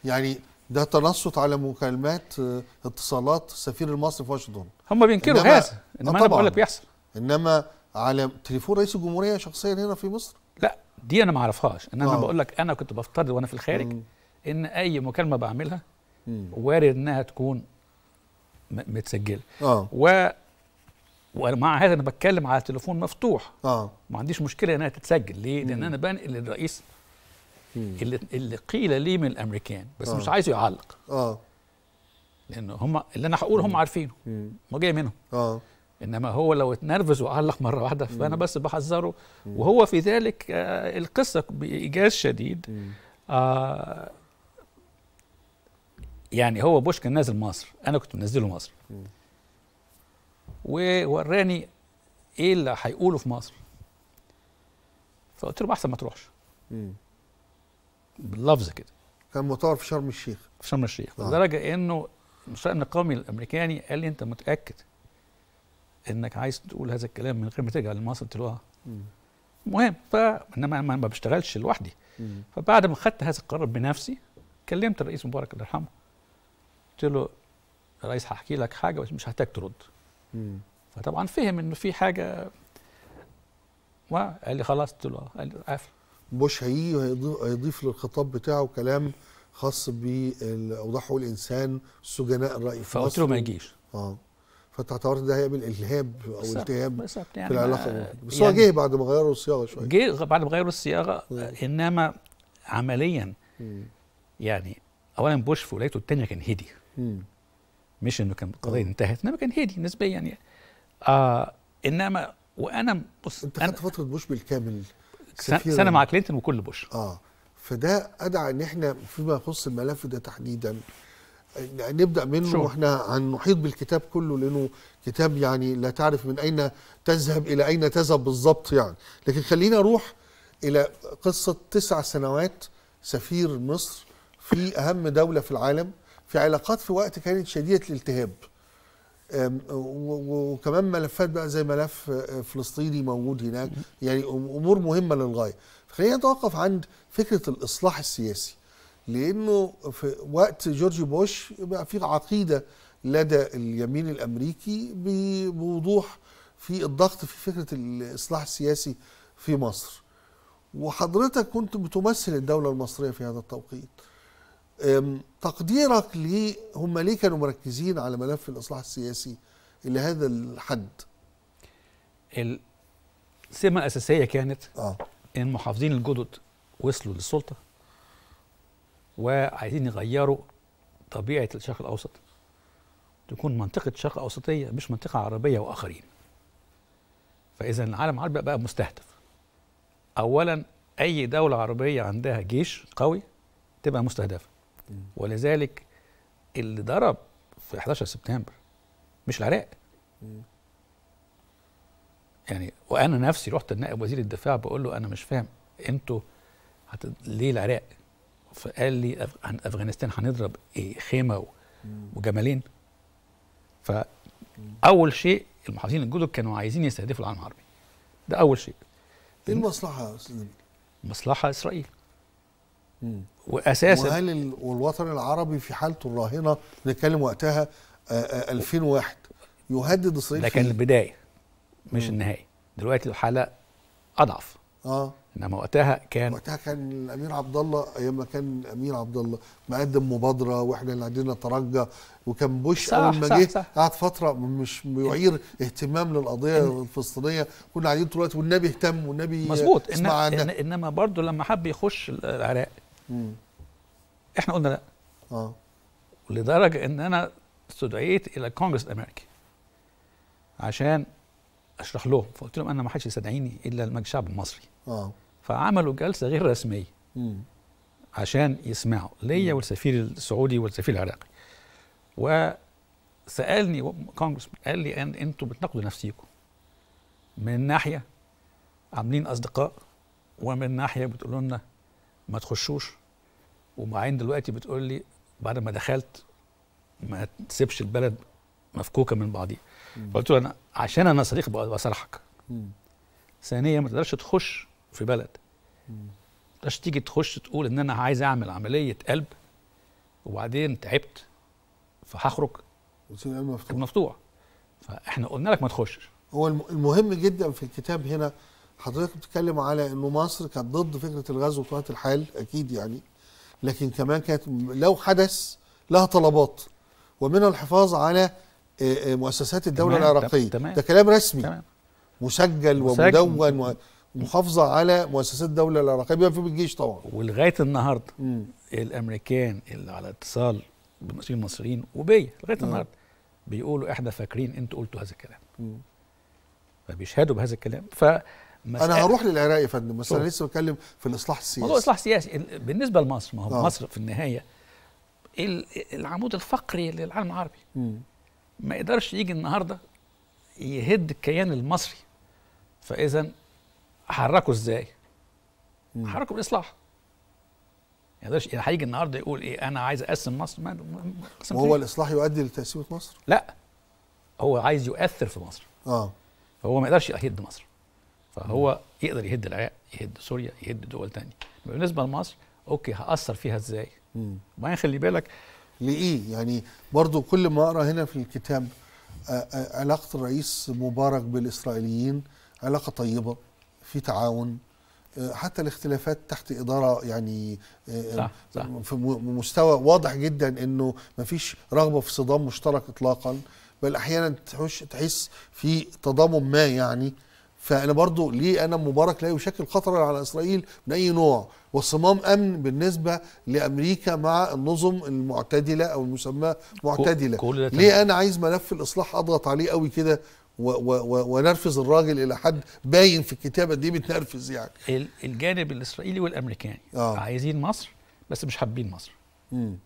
يعني ده تنصت على مكالمات آه، اتصالات سفير المصري في واشنطن هم بينكروا هذا انما, إنما انا آه، بقول لك بيحصل انما على تليفون رئيس الجمهوريه شخصيا هنا في مصر لا دي انا ما اعرفهاش انما آه. بقول لك انا كنت بفترض وانا في الخارج مم. ان اي مكالمه بعملها وارد انها تكون متسجله اه و ومع هذا انا بتكلم على تليفون مفتوح اه ما عنديش مشكله انها تتسجل ليه؟ لان انا بنقل للرئيس اللي اللي قيل لي من الامريكان بس مش آه. عايزه يعلق اه لان هم اللي انا هقول هم عارفينه ما جاي منهم اه انما هو لو اتنرفز وعلق مره واحده فانا بس بحذره وهو في ذلك آه القصه بايجاز شديد آه يعني هو بوش كان نازل مصر انا كنت منزله مصر ووراني ايه اللي هيقوله في مصر فقلت له احسن ما تروحش باللفظ كده كان مطار في شرم الشيخ في شرم الشيخ آه. لدرجه انه الشأن القومي الامريكاني قال لي انت متاكد انك عايز تقول هذا الكلام من غير ما ترجع لمصر قلت له اه المهم فانما ما بشتغلش لوحدي فبعد ما خدت هذا القرار بنفسي كلمت الرئيس مبارك الله يرحمه قلت له يا ريس هحكي لك حاجه بس مش هحتاج ترد مم. فطبعا فهم انه في حاجه وقال لي خلاص قلت له قال لي قافل بوش هيجي هيضيف للخطاب بتاعه كلام خاص بالاوضاع حقوق الانسان سجناء الراي فقلت له ما يجيش اه فانت اعتبرت ده هيعمل الهاب او التهاب يعني في العلاقه بس يعني هو جه بعد ما غيروا الصياغه شويه جه بعد ما غيروا الصياغه انما عمليا مم. يعني اولا بوش في ولايته الثانيه كان هدي مم. مش انه كان القضيه آه. انتهت انما كان هادي نسبيا يعني آه انما وانا بص انت خدت فتره بوش بالكامل سنه يعني. مع كلينتون وكل بوش اه فده ادعى ان احنا فيما يخص الملف ده تحديدا نبدا منه شو. واحنا هنحيط بالكتاب كله لانه كتاب يعني لا تعرف من اين تذهب الى اين تذهب بالظبط يعني لكن خلينا اروح الى قصه تسع سنوات سفير مصر في اهم دوله في العالم في علاقات في وقت كانت شديده الالتهاب وكمان ملفات بقى زي ملف آه، فلسطيني موجود هناك يعني امور مهمه للغايه خلينا نتوقف عند فكره الاصلاح السياسي لانه في وقت جورج بوش بقى في عقيده لدى اليمين الامريكي بوضوح في الضغط في فكره الاصلاح السياسي في مصر وحضرتك كنت بتمثل الدوله المصريه في هذا التوقيت تقديرك ليه هم ليه كانوا مركزين على ملف الاصلاح السياسي الى هذا الحد السمه الاساسيه كانت آه. ان المحافظين الجدد وصلوا للسلطه وعايزين يغيروا طبيعه الشرق الاوسط تكون منطقه شرق اوسطيه مش منطقه عربيه واخرين فاذا العالم العربي بقى مستهدف اولا اي دوله عربيه عندها جيش قوي تبقى مستهدفه ولذلك اللي ضرب في 11 سبتمبر مش العراق يعني وانا نفسي رحت لنائب وزير الدفاع بقول له انا مش فاهم انتوا هت... ليه العراق فقال لي أف... عن افغانستان هنضرب ايه خيمه و... وجمالين فاول شيء المحافظين الجدد كانوا عايزين يستهدفوا العالم العربي ده اول شيء ايه المصلحه يا استاذ المصلحه اسرائيل واساسا وهل الوطن العربي في حالته الراهنه نتكلم وقتها 2001 يهدد اسرائيل ده كان البدايه مش النهايه دلوقتي الحاله اضعف اه انما وقتها كان وقتها كان الامير عبد الله ايام ما كان الامير عبد الله مقدم مبادره واحنا اللي عندنا ترجى وكان بوش صح اول ما جه قعد فتره مش بيعير اهتمام للقضيه إن الفلسطينيه كنا قاعدين طول الوقت والنبي اهتم والنبي مظبوط إن إن انما برضه لما حب يخش العراق مم. احنا قلنا لا اه لدرجه ان انا استدعيت الى الكونجرس الامريكي عشان اشرح لهم فقلت لهم انا ما حدش يستدعيني الا المجلس الشعب المصري اه فعملوا جلسه غير رسميه مم. عشان يسمعوا ليا والسفير السعودي والسفير العراقي وسالني كونجرس قال لي ان انتوا بتنقدوا نفسيكم من ناحيه عاملين اصدقاء ومن ناحيه بتقولوا لنا ما تخشوش ومعين دلوقتي بتقول لي بعد ما دخلت ما تسيبش البلد مفكوكه من بعضيها فقلت له انا عشان انا صديق بصرحك ثانيا ما تقدرش تخش في بلد ما تقدرش تيجي تخش تقول ان انا عايز اعمل عمليه قلب وبعدين تعبت فهخرج وتصير القلب مفتوح مفتوح فاحنا قلنا لك ما تخشش هو المهم جدا في الكتاب هنا حضرتك بتتكلم على انه مصر كانت ضد فكره الغزو بطبيعه الحال اكيد يعني لكن كمان كانت لو حدث لها طلبات ومنها الحفاظ على آه، آه، مؤسسات الدوله تمام العراقيه تمام ده كلام رسمي تمام مسجل, مسجل ومدون ومحافظه على مؤسسات الدوله العراقيه بما في الجيش طبعا ولغايه النهارده مم. الامريكان اللي على اتصال بالمصريين المصريين وبيا لغايه النهارده بيقولوا احنا فاكرين انتوا قلتوا هذا الكلام مم. فبيشهدوا بهذا الكلام ف انا هروح للعراق يا فندم بس انا لسه بتكلم في الاصلاح السياسي موضوع الاصلاح السياسي بالنسبه لمصر ما هو آه. مصر في النهايه العمود الفقري للعالم العربي ما يقدرش يجي النهارده يهد الكيان المصري فاذا حركه ازاي؟ حركه بالاصلاح ما يقدرش يعني هيجي النهارده يقول ايه انا عايز اقسم مصر ما وهو الاصلاح يؤدي لتقسيمه مصر؟ لا هو عايز يؤثر في مصر اه فهو ما يقدرش يهد مصر فهو يقدر يهد العراق يهد سوريا يهد دول تانية بالنسبه لمصر اوكي هاثر فيها ازاي ما خلي بالك لإيه يعني برضو كل ما أقرأ هنا في الكتاب علاقة الرئيس مبارك بالإسرائيليين علاقة طيبة في تعاون حتى الاختلافات تحت إدارة يعني صح صح. في مستوى واضح جدا أنه ما فيش رغبة في صدام مشترك إطلاقا بل أحيانا تحس في تضامن ما يعني فانا برضو ليه انا مبارك لا يشكل خطرا على اسرائيل من اي نوع وصمام امن بالنسبه لامريكا مع النظم المعتدله او المسماه معتدله كل ليه انا عايز ملف الاصلاح اضغط عليه قوي كده ونرفز الراجل الى حد باين في الكتابه إيه دي بتنرفز يعني الجانب الاسرائيلي والامريكاني آه. عايزين مصر بس مش حابين مصر امم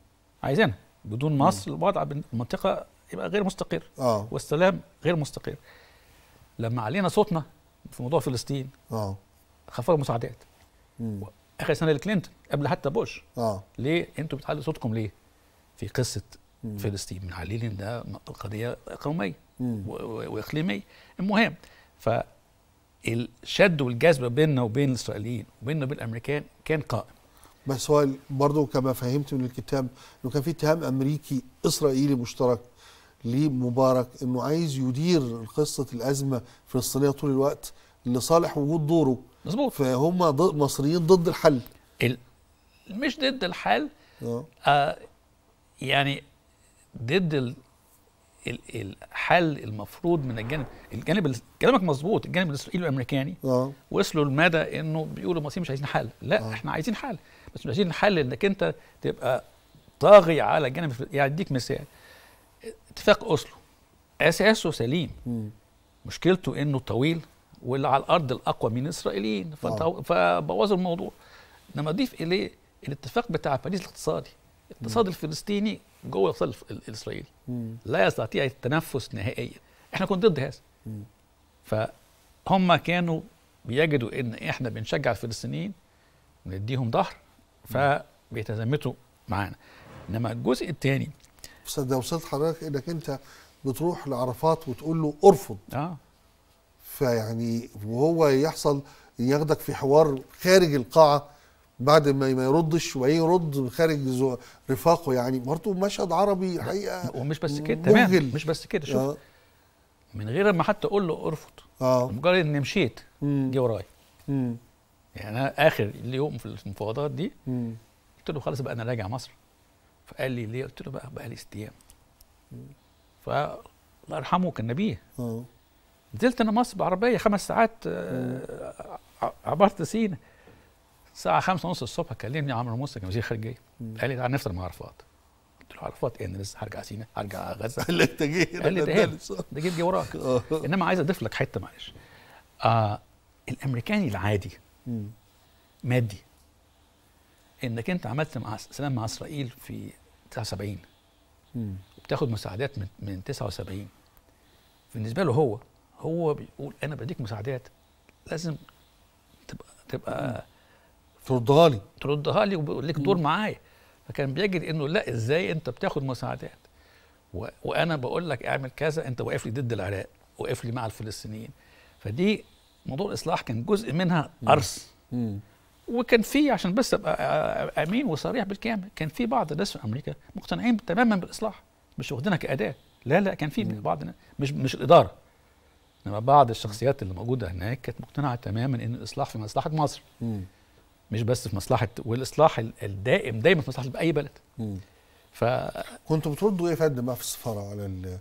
عايزينها بدون مصر الوضع المنطقه يبقى غير مستقر آه. والسلام غير مستقر لما علينا صوتنا في موضوع فلسطين اه خفضوا المساعدات اخر سنه لكلينتون قبل حتى بوش اه ليه انتوا بتعلوا صوتكم ليه في قصه مم. فلسطين من علي ده قضيه قوميه واقليميه المهم فالشد والجذب بيننا وبين الاسرائيليين وبيننا وبين الامريكان كان قائم بس هو برضه كما فهمت من الكتاب انه كان في اتهام امريكي اسرائيلي مشترك لمبارك انه عايز يدير قصه الازمه الفلسطينيه طول الوقت لصالح وجود دوره مظبوط فهم ضد مصريين ضد الحل ال... مش ضد الحل آه. آه يعني ضد ال... ال... الحل المفروض من الجانب الجانب كلامك مظبوط الجانب الاسرائيلي والامريكاني اه وصلوا لمدى انه بيقولوا المصريين مش عايزين حل لا أوه. احنا عايزين حل بس مش عايزين حل انك انت تبقى طاغي على الجانب يعني اديك مثال اتفاق أوسلو أساسه سليم مم. مشكلته إنه طويل واللي على الأرض الأقوى من الإسرائيليين آه. فتو... فبوظ الموضوع لما أضيف إليه الاتفاق بتاع باريس الاقتصادي الاقتصاد الفلسطيني جوه الاقتصاد الإسرائيلي مم. لا يستطيع التنفس نهائيا احنا كنا ضد هذا فهم كانوا بيجدوا ان احنا بنشجع الفلسطينيين نديهم ظهر فبيتزمتوا معانا انما الجزء الثاني بس ده وصلت حضرتك انك انت بتروح لعرفات وتقول له ارفض اه فيعني وهو يحصل ياخدك في حوار خارج القاعه بعد ما ما يردش ويرد خارج رفاقه يعني برضه مشهد عربي حقيقه ومش بس كده تمام مش بس كده شوف آه. من غير ما حتى اقول له ارفض اه مجرد اني مشيت جه ورايا يعني انا اخر اليوم في المفاوضات دي قلت له خلاص بقى انا راجع مصر فقال لي ليه قلت له بقى بقى لي ست ايام فالله يرحمه كان نبيه آه. نزلت انا مصر بعربيه خمس ساعات آه، آه. عبرت سينا الساعة خمسة ونص الصبح كلمني عمرو موسى كان وزير خارجية قال لي تعالى نفطر مع عرفات قلت له عرفات ايه انا لسه هرجع سينا هرجع غزة قال لي انت جاي قال لي ده ده جاي وراك انما عايز اضيف لك حتة معلش آه الامريكاني العادي مادي انك انت عملت مع سلام مع اسرائيل في 79 وبتاخد مساعدات من من 79 بالنسبه له هو هو بيقول انا بديك مساعدات لازم تبقى تبقى تردها لي تردها لي وليك دور معايا فكان بيجد انه لا ازاي انت بتاخد مساعدات و... وانا بقول لك اعمل كذا انت واقف لي ضد العراق واقف لي مع الفلسطينيين فدي موضوع الاصلاح كان جزء منها قرص وكان في عشان بس ابقى امين وصريح بالكامل كان في بعض الناس في امريكا مقتنعين تماما بالاصلاح مش واخدينها كاداه لا لا كان في بعض مش مش الاداره انما بعض الشخصيات اللي موجوده هناك كانت مقتنعه تماما ان الاصلاح في مصلحه مصر مش بس في مصلحه والاصلاح الدائم دايما في مصلحه اي بلد ف كنتوا بتردوا ايه يا فندم في السفاره على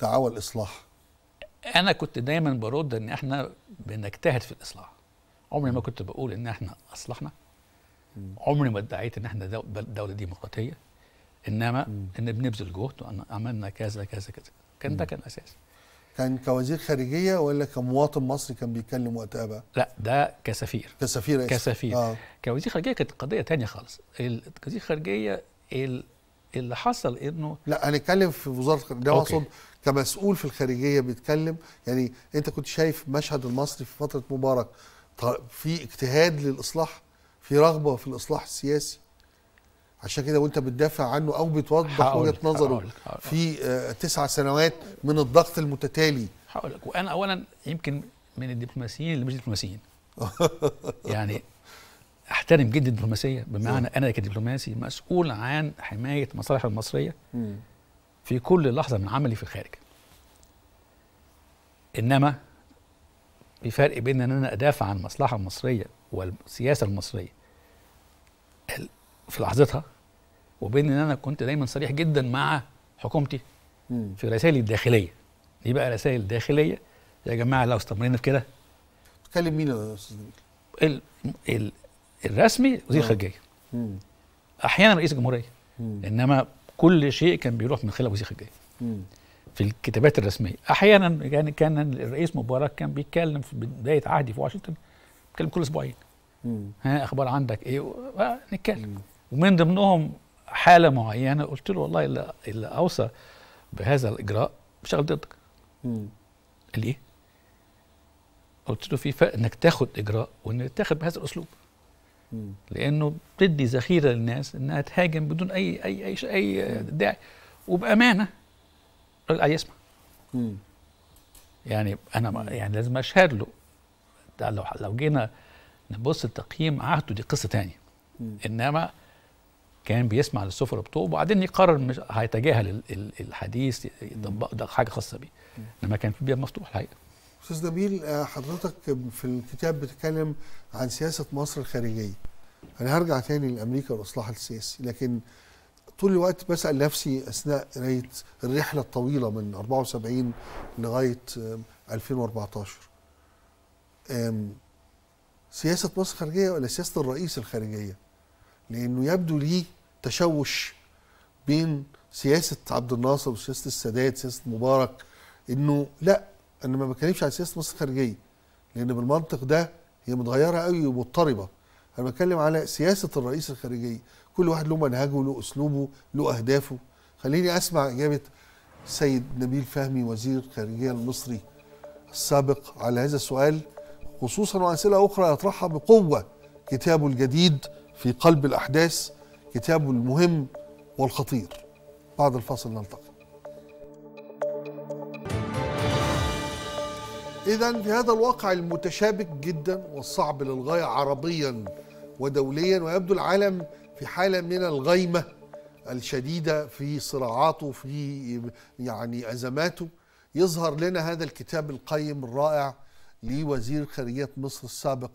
دعاوى الاصلاح؟ انا كنت دايما برد ان احنا بنجتهد في الاصلاح عمري ما كنت بقول ان احنا اصلحنا عمري ما ادعيت ان احنا دوله ديمقراطيه انما مم. ان بنبذل جهد وان عملنا كذا كذا كذا كان ده كان اساس كان كوزير خارجيه ولا كمواطن مصري كان بيتكلم وقتها بقى؟ لا ده كسفير كسفير أسف. كسفير آه. كوزير خارجيه كانت قضيه تانية خالص كوزير خارجيه اللي حصل انه لا هنتكلم في وزاره الخارجيه ده اقصد كمسؤول في الخارجيه بيتكلم يعني انت كنت شايف مشهد المصري في فتره مبارك في اجتهاد للاصلاح في رغبه في الاصلاح السياسي عشان كده وانت بتدافع عنه او بتوضح وجهه نظره حقولك حقولك في آه تسع سنوات من الضغط المتتالي هقول لك وانا اولا يمكن من الدبلوماسيين اللي مش دبلوماسيين يعني احترم جدا الدبلوماسيه بمعنى انا كدبلوماسي مسؤول عن حمايه مصالح المصريه في كل لحظه من عملي في الخارج انما في فرق بين ان انا ادافع عن المصلحه المصريه والسياسه المصريه في لحظتها وبين ان انا كنت دايما صريح جدا مع حكومتي في رسائلي الداخليه دي بقى رسائل داخليه يا جماعه لو استمرينا في كده تكلم مين يا استاذ ال... ال... الرسمي وزير الخارجيه احيانا رئيس الجمهوريه انما كل شيء كان بيروح من خلال وزير الخارجيه في الكتابات الرسميه احيانا يعني كان الرئيس مبارك كان بيتكلم في بدايه عهدي في واشنطن بيتكلم كل اسبوعين ها اخبار عندك ايه آه، نتكلم ومن ضمنهم حاله معينه قلت له والله اللي, اللي اوصى بهذا الاجراء بشتغل ضدك قال ايه قلت له في فرق انك تاخد اجراء وان تاخد بهذا الاسلوب لانه بتدي ذخيره للناس انها تهاجم بدون اي اي اي اي داعي وبامانه الراجل قاعد يسمع يعني انا يعني لازم اشهد له ده لو لو جينا نبص لتقييم عهده دي قصه ثانيه انما كان بيسمع للسفر بطوب وبعدين يقرر مش هيتجاهل الحديث يطبق ده حاجه خاصه بيه انما كان في باب مفتوح الحقيقه استاذ نبيل آه، حضرتك في الكتاب بتتكلم عن سياسه مصر الخارجيه انا هرجع تاني لامريكا والاصلاح السياسي لكن طول الوقت بسال نفسي اثناء قرايه الرحله الطويله من 74 لغايه 2014 سياسه مصر الخارجيه ولا سياسه الرئيس الخارجيه؟ لانه يبدو لي تشوش بين سياسه عبد الناصر وسياسه السادات سياسه مبارك انه لا انا ما بتكلمش عن سياسه مصر الخارجيه لان بالمنطق ده هي متغيره قوي ومضطربه انا بتكلم على سياسه الرئيس الخارجيه كل واحد له منهجه له اسلوبه له اهدافه خليني اسمع اجابه سيد نبيل فهمي وزير الخارجيه المصري السابق على هذا السؤال خصوصا واسئله اخرى يطرحها بقوه كتابه الجديد في قلب الاحداث كتابه المهم والخطير بعد الفاصل نلتقي إذا في هذا الواقع المتشابك جدا والصعب للغاية عربيا ودوليا ويبدو العالم في حالة من الغيمة الشديدة في صراعاته في يعني أزماته يظهر لنا هذا الكتاب القيم الرائع لوزير خارجية مصر السابق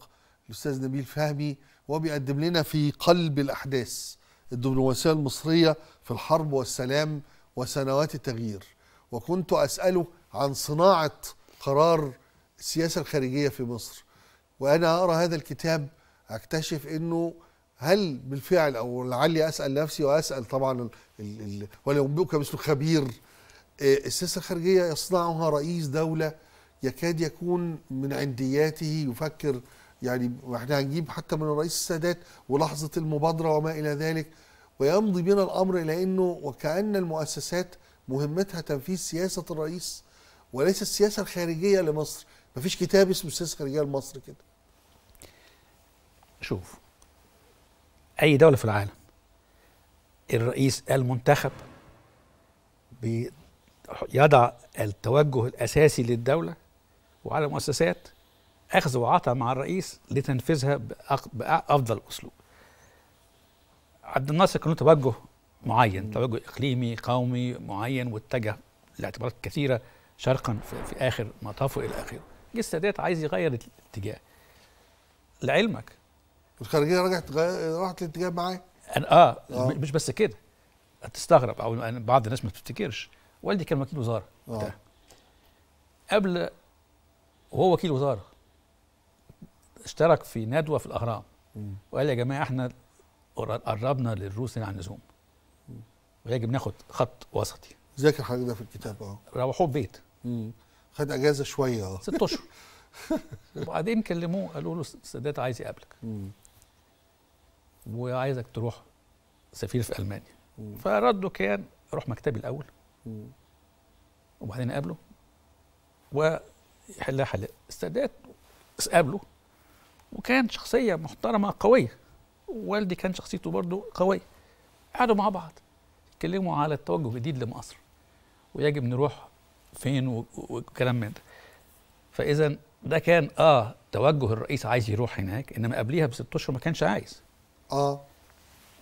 الأستاذ نبيل فهمي وبيقدم لنا في قلب الأحداث الدبلوماسية المصرية في الحرب والسلام وسنوات التغيير وكنت أسأله عن صناعة قرار السياسة الخارجية في مصر وأنا أقرأ هذا الكتاب أكتشف أنه هل بالفعل او لعلي اسال نفسي واسال طبعا ولينبئك باسم خبير آه، السياسه الخارجيه يصنعها رئيس دوله يكاد يكون من عندياته يفكر يعني احنا هنجيب حتى من الرئيس السادات ولحظه المبادره وما الى ذلك ويمضي بنا الامر الى انه وكان المؤسسات مهمتها تنفيذ سياسه الرئيس وليس السياسه الخارجيه لمصر مفيش كتاب اسمه السياسه الخارجيه لمصر كده شوف اي دوله في العالم الرئيس المنتخب يضع التوجه الاساسي للدوله وعلى المؤسسات اخذ وعطى مع الرئيس لتنفيذها بافضل اسلوب عبد الناصر كان له توجه معين توجه اقليمي قومي معين واتجه لاعتبارات كثيره شرقا في, في اخر مطافه الى اخره جه السادات عايز يغير الاتجاه لعلمك والخارجيه رجعت راحت الاتجاه معايا انا آه, اه مش بس كده هتستغرب او يعني بعض الناس ما تفتكرش والدي كان وكيل وزاره آه. قبل وهو وكيل وزاره اشترك في ندوه في الاهرام وقال يا جماعه احنا قربنا للروس عن اللزوم ويجب ناخد خط وسطي ذاكر حضرتك ده في الكتاب اه روحوه البيت خد اجازه شويه اه ست اشهر وبعدين كلموه قالوا له السادات عايز يقابلك وعايزك تروح سفير في المانيا مم. فرده كان روح مكتبي الاول مم. وبعدين اقابله وحلها حل السادات قابله وكان شخصيه محترمه قويه والدي كان شخصيته برضه قويه قعدوا مع بعض اتكلموا على التوجه الجديد لمصر ويجب نروح فين وكلام من ده فاذا ده كان اه توجه الرئيس عايز يروح هناك انما قبليها بست اشهر ما كانش عايز اه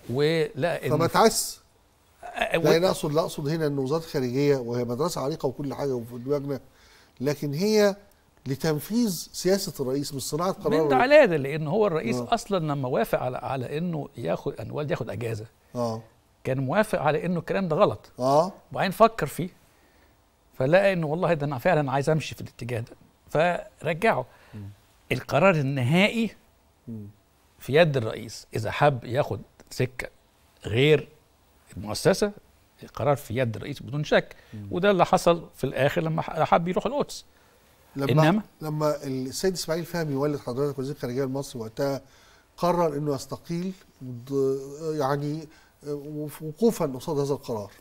ولقى فما تعس لا اقصد لا اقصد هنا ان وزاره الخارجيه وهي مدرسه عريقه وكل حاجه وفي دماغنا لكن هي لتنفيذ سياسه الرئيس مش صناعه قرار من ده علاده لان هو الرئيس آه. اصلا لما وافق على على انه ياخد انوال ياخد اجازه اه كان موافق على انه الكلام ده غلط اه وبعدين فكر فيه فلقى انه والله ده انا فعلا عايز امشي في الاتجاه ده فرجعه القرار النهائي م. في يد الرئيس اذا حب ياخد سكه غير المؤسسه القرار في يد الرئيس بدون شك وده اللي حصل في الاخر لما حب يروح القدس لما إنما لما السيد اسماعيل فهمي والد حضرتك وزير الخارجيه المصري وقتها قرر انه يستقيل يعني وقوفا قصاد هذا القرار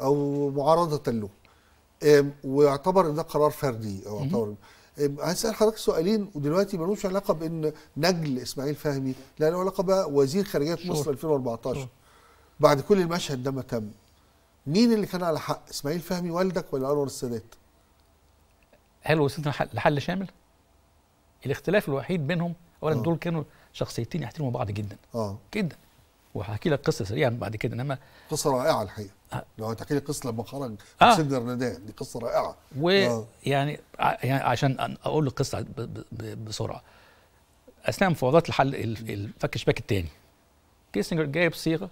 او معارضه له ويعتبر ان ده قرار فردي او اعتبر هسال حضرتك سؤالين ودلوقتي ملوش علاقه بان نجل اسماعيل فهمي لا له علاقه بقى وزير خارجيه مصر 2014 بعد كل المشهد ده ما تم مين اللي كان على حق اسماعيل فهمي والدك ولا انور السادات هل وصلت لحل شامل الاختلاف الوحيد بينهم اولا آه. دول كانوا شخصيتين يحترموا بعض جدا اه جدا وهحكي لك قصه سريعا بعد كده انما قصه رائعه الحقيقه لو تحكي لي قصه لما خرج آه. سيدنا رنان دي قصه رائعه ويعني آه. يعني, يعني عشان اقول القصه بسرعه اثناء مفاوضات الحل الفك الشباك الثاني كيسنجر جايب صيغه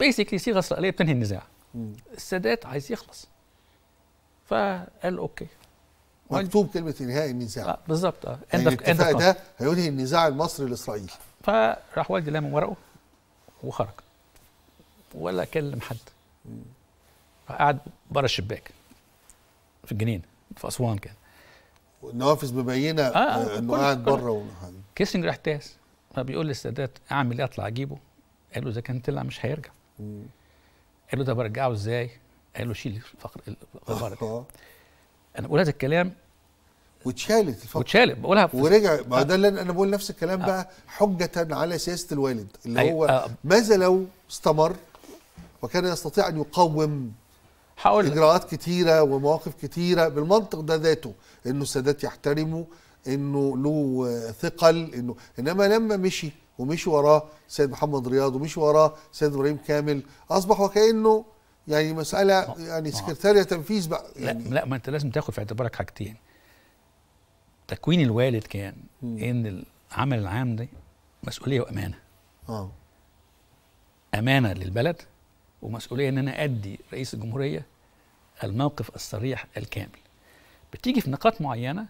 بيسكلي صيغه اسرائيليه بتنهي النزاع السادات عايز يخلص فقال اوكي مكتوب كلمه انهاء النزاع آه بالظبط اه يعني الاتفاق ده هينهي النزاع المصري الاسرائيلي فراح والدي لام ورقه وخرج ولا اكلم حد قاعد بره الشباك في الجنين في اسوان كان النوافذ مبينه آه, آه، انه قاعد بره و... كيسنج راح تاس فبيقول للسادات اعمل ايه اطلع اجيبه قال له اذا كان طلع مش هيرجع قال له ده برجعه ازاي قال له شيل الفقر الفقر آه. انا بقول هذا الكلام واتشالت الفقره واتشالت بقولها ورجع ما آه. ده اللي انا بقول نفس الكلام آه. بقى حجه على سياسه الوالد اللي أيوة، هو آه. ماذا لو استمر وكان يستطيع ان يقوم حاول اجراءات كتيره ومواقف كتيره بالمنطق ده ذاته انه السادات يحترمه انه له ثقل انه انما لما مشي ومشي وراه سيد محمد رياض ومشي وراه سيد ابراهيم كامل اصبح وكانه يعني مساله آه. يعني آه. سكرتاريه تنفيذ بقى يعني لا, لا ما انت لازم تاخد في اعتبارك حاجتين تكوين الوالد كان ان العمل العام ده مسؤوليه وامانه اه امانه للبلد ومسؤوليه ان انا ادي رئيس الجمهوريه الموقف الصريح الكامل بتيجي في نقاط معينه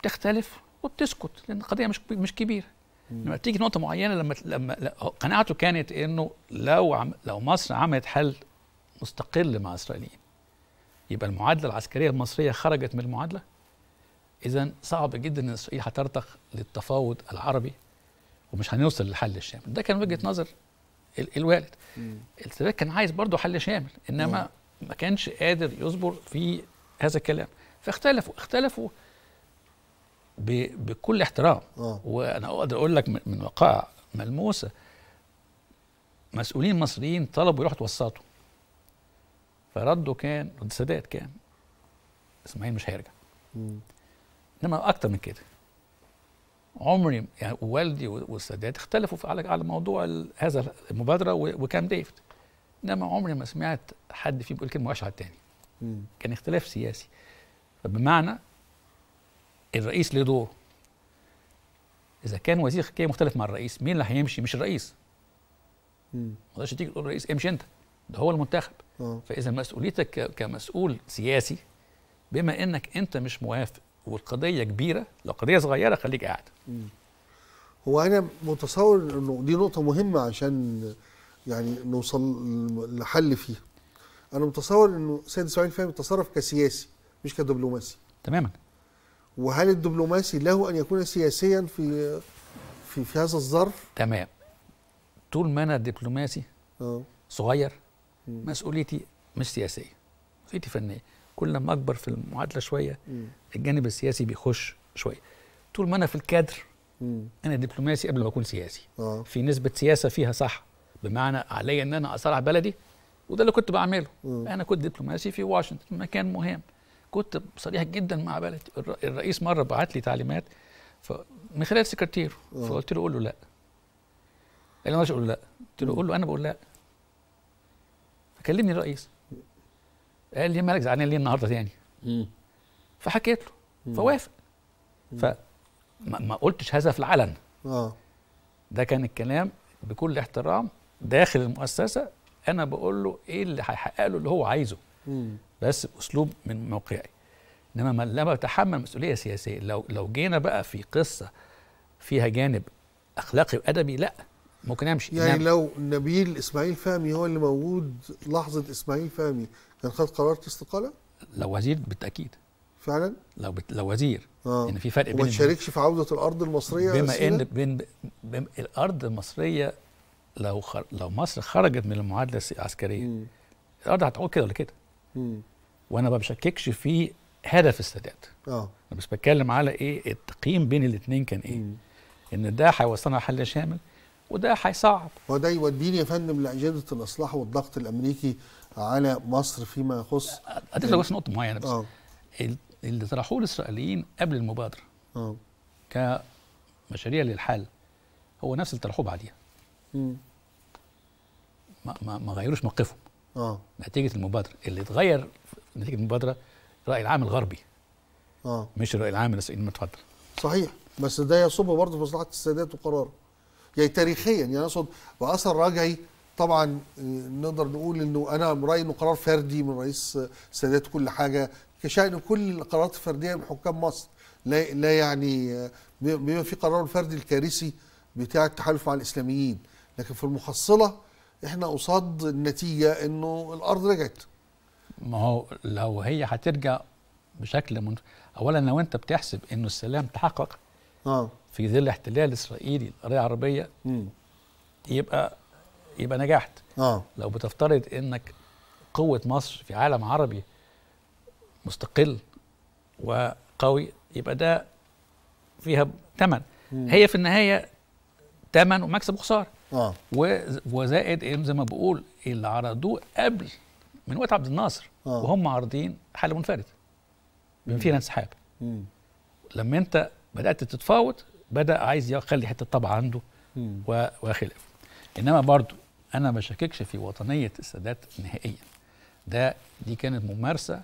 بتختلف وبتسكت لان القضيه مش مش كبيره لما تيجي نقطه معينه لما لما قناعته كانت انه لو عم لو مصر عملت حل مستقل مع اسرائيليين يبقى المعادله العسكريه المصريه خرجت من المعادله اذا صعب جدا ان اسرائيل هترتق للتفاوض العربي ومش هنوصل لحل الشامل ده كان وجهه نظر الوالد السباك كان عايز برضه حل شامل انما ما كانش قادر يصبر في هذا الكلام فاختلفوا اختلفوا بكل احترام آه. وانا اقدر اقول لك من وقائع ملموسه مسؤولين مصريين طلبوا يروحوا توسطوا فرده كان رد السادات كان اسماعيل مش هيرجع انما اكتر من كده عمري يعني والدي والسادات اختلفوا على على موضوع هذا المبادره وكام ديفيد انما عمري ما سمعت حد فيهم بيقول كلمه وحشه على الثاني كان اختلاف سياسي فبمعنى الرئيس له دور اذا كان وزير خارجيه مختلف مع الرئيس مين اللي هيمشي مش الرئيس ما تقدرش تيجي تقول الرئيس امشي انت ده هو المنتخب آه. فاذا مسؤوليتك كمسؤول سياسي بما انك انت مش موافق والقضيه كبيره لو قضيه صغيره خليك قاعد هو انا متصور انه دي نقطه مهمه عشان يعني نوصل لحل فيها انا متصور انه سيد اسماعيل فهمي تصرف كسياسي مش كدبلوماسي تماما وهل الدبلوماسي له ان يكون سياسيا في في في هذا الظرف تمام طول ما انا دبلوماسي أوه. صغير مسؤوليتي مش سياسيه مسؤوليتي فنيه كل ما اكبر في المعادله شويه الجانب السياسي بيخش شويه طول ما انا في الكادر انا دبلوماسي قبل ما اكون سياسي آه. في نسبه سياسه فيها صح بمعنى علي ان انا اصارع بلدي وده اللي كنت بعمله م. انا كنت دبلوماسي في واشنطن مكان مهم كنت صريح جدا مع بلدي الرئيس مره بعت لي تعليمات من خلال سكرتيره آه. فقلت له قول له لا قال لي ما اقول له لا قلت له قول له انا بقول لا فكلمني الرئيس قال لي مالك زعلان ليه النهارده تاني؟ فحكيت له فوافق ف ما قلتش هذا في العلن اه ده كان الكلام بكل احترام داخل المؤسسه انا بقول له ايه اللي هيحقق له اللي هو عايزه مم. بس باسلوب من موقعي انما لما بتحمل مسؤوليه سياسيه لو لو جينا بقى في قصه فيها جانب اخلاقي وادبي لا ممكن امشي يعني نعم. لو نبيل اسماعيل فهمي هو اللي موجود لحظه اسماعيل فهمي كان يعني خد قرار الاستقاله؟ لو وزير بالتاكيد فعلا؟ لو بت... لو وزير آه. يعني في فرق بين وما تشاركش في عوده الارض المصريه بما ان بين بين الارض المصريه لو خر... لو مصر خرجت من المعادله العسكريه م. الارض هتعود كده ولا كده وانا ما بشككش في هدف السادات اه انا بس بتكلم على ايه التقييم بين الاثنين كان ايه م. ان ده هيوصلنا لحل شامل وده هيصعب وده يوديني يا فندم لاجنده الاصلاح والضغط الامريكي على مصر فيما يخص اديك بس نقطه معينه بس أوه. اللي طرحوه الاسرائيليين قبل المبادره أوه. كمشاريع للحل هو نفس اللي طرحوه بعديها ما ما, ما غيروش موقفهم اه نتيجه المبادره اللي اتغير نتيجه المبادره الراي العام الغربي اه مش الراي العام الاسرائيلي متفضل صحيح بس ده يصب برضه في مصلحه السادات وقراره يعني تاريخيا يعني اقصد باثر رجعي طبعا آه، نقدر نقول انه انا رايي انه قرار فردي من رئيس السادات كل حاجه كشان كل القرارات الفرديه من حكام مصر لا لا يعني آه، بما في قرار فردي الكارثي بتاع التحالف مع الاسلاميين لكن في المحصله احنا قصاد النتيجه انه الارض رجعت ما هو لو هي هترجع بشكل من اولا لو انت بتحسب انه السلام تحقق آه. في ظل احتلال اسرائيلي للقضيه العربيه يبقى يبقى نجحت اه لو بتفترض انك قوه مصر في عالم عربي مستقل وقوي يبقى ده فيها ثمن هي في النهايه ثمن ومكسب وخساره اه وزائد زي ما بقول اللي عرضوه قبل من وقت عبد الناصر آه. وهم عارضين حل منفرد بما فيها انسحاب لما انت بدات تتفاوض بدا عايز يخلي حته طبع عنده وخلاف انما برضو انا ما بشككش في وطنيه السادات نهائيا ده دي كانت ممارسه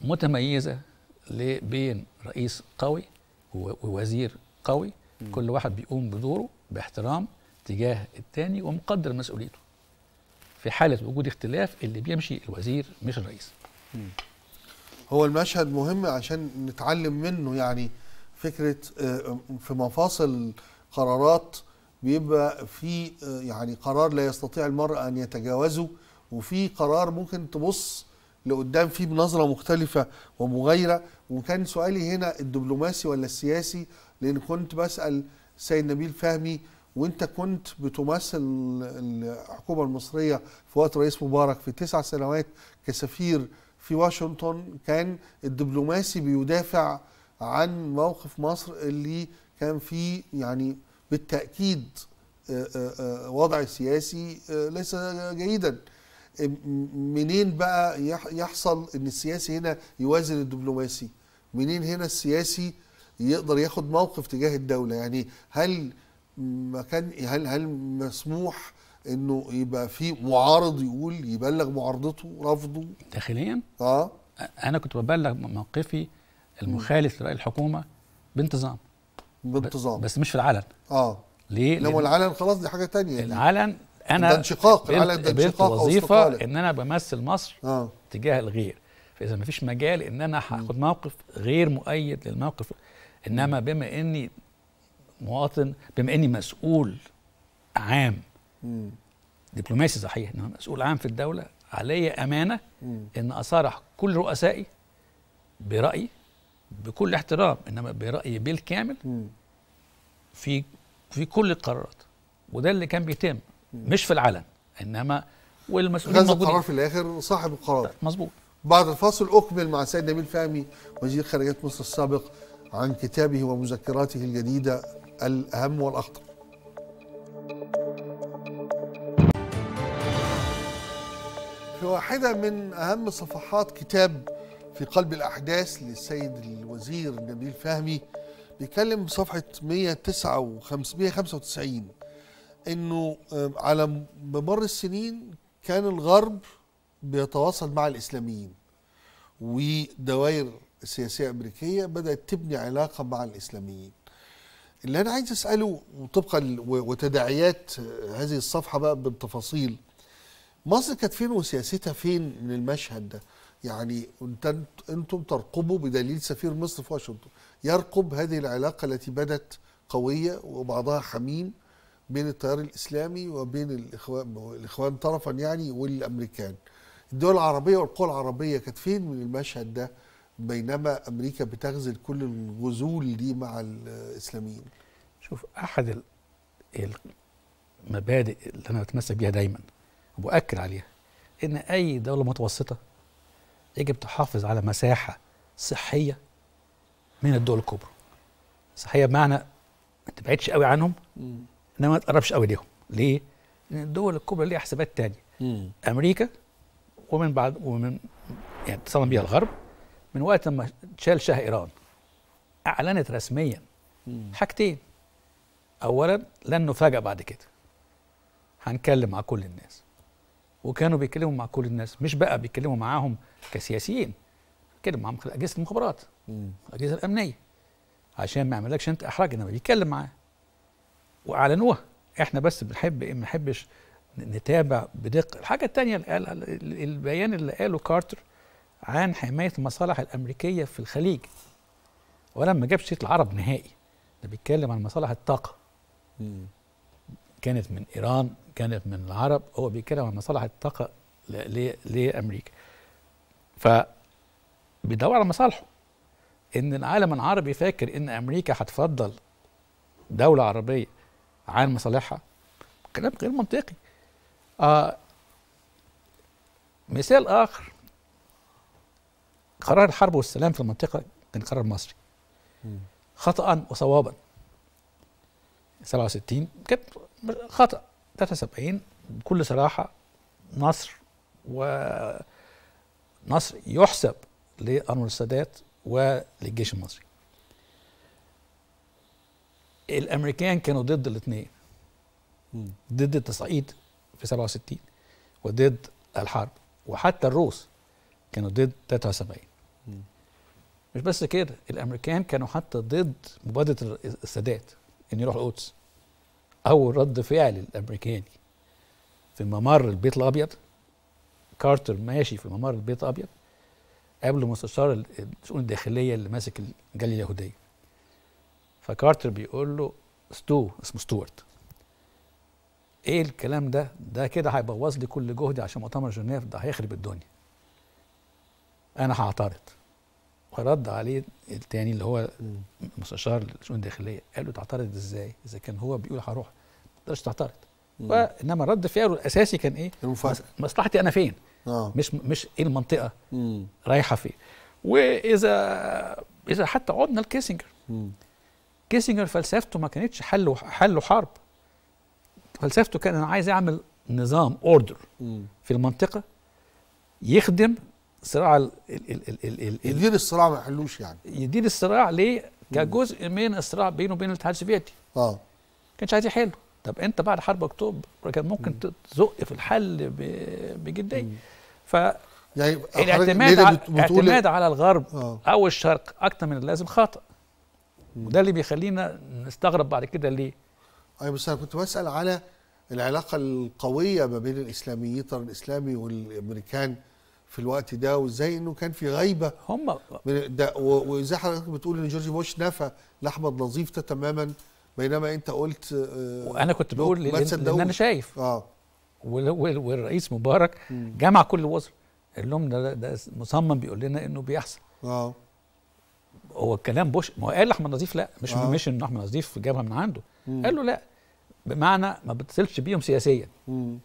متميزه بين رئيس قوي ووزير قوي كل واحد بيقوم بدوره باحترام تجاه الثاني ومقدر مسؤوليته في حالة وجود اختلاف اللي بيمشي الوزير مش الرئيس هو المشهد مهم عشان نتعلم منه يعني فكرة آه، في مفاصل قرارات بيبقى في آه، يعني قرار لا يستطيع المرء ان يتجاوزه وفي قرار ممكن تبص لقدام فيه بنظره مختلفه ومغايره وكان سؤالي هنا الدبلوماسي ولا السياسي لان كنت بسال سيد نبيل فهمي وانت كنت بتمثل الحكومه المصريه في وقت رئيس مبارك في تسع سنوات كسفير في واشنطن كان الدبلوماسي بيدافع عن موقف مصر اللي كان فيه يعني بالتاكيد آه، آه، آه، وضع السياسي ليس جيدا منين بقى يحصل ان السياسي هنا يوازن الدبلوماسي منين هنا السياسي يقدر ياخد موقف تجاه الدوله يعني هل مكان هل هل مسموح انه يبقى في معارض يقول يبلغ معارضته رفضه داخليا اه انا كنت ببلغ موقفي المخالف لراي الحكومه بانتظام بانتظام بس مش في العلن اه ليه؟ لو العلن خلاص دي حاجه تانية العلن انا ده انشقاق العلن ده انشقاق وظيفه ان انا بمثل مصر آه. تجاه الغير فاذا ما فيش مجال ان انا هاخد موقف غير مؤيد للموقف انما بما اني مواطن بما اني مسؤول عام م. دبلوماسي صحيح انما مسؤول عام في الدوله علي امانه م. ان اصارح كل رؤسائي برايي بكل احترام انما برايي بالكامل في في كل القرارات وده اللي كان بيتم مش في العلن انما والمسؤولين موجودين القرار في الاخر صاحب القرار طيب، مظبوط بعد الفاصل اكمل مع السيد نبيل فهمي وزير خارجيه مصر السابق عن كتابه ومذكراته الجديده الاهم والاخطر في واحده من اهم صفحات كتاب في قلب الأحداث للسيد الوزير نبيل فهمي بيتكلم بصفحة 195 إنه آه، على ممر السنين كان الغرب بيتواصل مع الإسلاميين ودوائر سياسية أمريكية بدأت تبني علاقة مع الإسلاميين اللي أنا عايز أسأله وطبقا وتداعيات آه، هذه الصفحة بقى بالتفاصيل مصر كانت فين وسياستها فين من المشهد ده يعني انتم ترقبوا بدليل سفير مصر في واشنطن يرقب هذه العلاقه التي بدت قويه وبعضها حميم بين التيار الاسلامي وبين الاخوان الاخوان طرفا يعني والامريكان. الدول العربيه والقوى العربيه كانت فين من المشهد ده بينما امريكا بتغزل كل الغزول دي مع الاسلاميين. شوف احد المبادئ اللي انا بتمسك بيها دايما وباكد عليها ان اي دوله متوسطه يجب تحافظ على مساحة صحية من الدول الكبرى صحية بمعنى ما تبعدش قوي عنهم انما ما تقربش قوي ليهم ليه؟ لان الدول الكبرى ليها حسابات تانية امريكا ومن بعد ومن يعني اتصلنا بيها الغرب من وقت ما شال شاه ايران اعلنت رسميا حاجتين اولا لن نفاجأ بعد كده هنكلم مع كل الناس وكانوا بيتكلموا مع كل الناس مش بقى بيتكلموا معاهم كسياسيين بيتكلموا معاهم اجهزه المخابرات الاجهزه الامنيه عشان ما يعملكش انت احراج انما بيتكلم معاه واعلنوها احنا بس بنحب ما نحبش نتابع بدقه الحاجه الثانيه البيان اللي قاله كارتر عن حمايه المصالح الامريكيه في الخليج ولما جاب سيره العرب نهائي ده بيتكلم عن مصالح الطاقه كانت من ايران كانت من العرب هو بيتكلم عن مصالح الطاقه لامريكا ف بيدور على مصالحه ان العالم العربي فاكر ان امريكا هتفضل دوله عربيه عن مصالحها كلام غير منطقي آه مثال اخر قرار الحرب والسلام في المنطقه كان قرار مصري خطا وصوابا 67 كانت خطأ 73 بكل صراحة نصر و نصر يحسب لأنور السادات وللجيش المصري الامريكان كانوا ضد الاثنين ضد التصعيد في 67 وضد الحرب وحتى الروس كانوا ضد 73 مش بس كده الامريكان كانوا حتى ضد مبادره السادات انه يروح القدس أول رد فعل الأمريكاني في ممر البيت الأبيض كارتر ماشي في ممر البيت الأبيض قبل مستشار الشؤون الداخلية اللي ماسك الجالية اليهودية فكارتر بيقول له ستو اسمه ستوارت ايه الكلام ده ده كده هيبوظ لي كل جهدي عشان مؤتمر جنيف ده هيخرب الدنيا انا هعترض فرد عليه التاني اللي هو مستشار الشؤون الداخليه قال له تعترض ازاي؟ اذا كان هو بيقول هروح ما تقدرش تعترض وانما رد فعله الاساسي كان ايه؟ مصلحتي انا فين؟ آه. مش مش ايه المنطقه؟ مم. رايحه فين؟ واذا اذا حتى عدنا لكيسنجر كيسنجر فلسفته ما كانتش حل حل حرب فلسفته كان انا عايز اعمل نظام اوردر في المنطقه يخدم صراع ال ال ال ال ال يدير الصراع ما يحلوش يعني يدير الصراع ليه؟ كجزء من الصراع بينه وبين الاتحاد السوفيتي اه ما كانش عايز يحله طب انت بعد حرب اكتوبر كان ممكن تزق في الحل بجديه ف يعني الاعتماد على الاعتماد على الغرب آه. او الشرق اكتر من اللازم خطا وده اللي بيخلينا نستغرب بعد كده ليه ايوه بس انا كنت بسال على العلاقه القويه ما بين الاسلاميين الاسلامي والامريكان في الوقت ده وازاي انه كان في غيبه هم ده وازاي حضرتك بتقول ان جورج بوش نفى لاحمد نظيف ده تماما بينما انت قلت آه، وانا كنت بقول لان انا شايف اه والرئيس مبارك جمع كل الوزراء قال لهم ده, ده مصمم بيقول لنا انه بيحصل اه هو الكلام بوش ما هو قال لاحمد نظيف لا مش آه. مش ان احمد نظيف جابها من عنده مم. قال له لا بمعنى ما بتصلش بيهم سياسيا مم.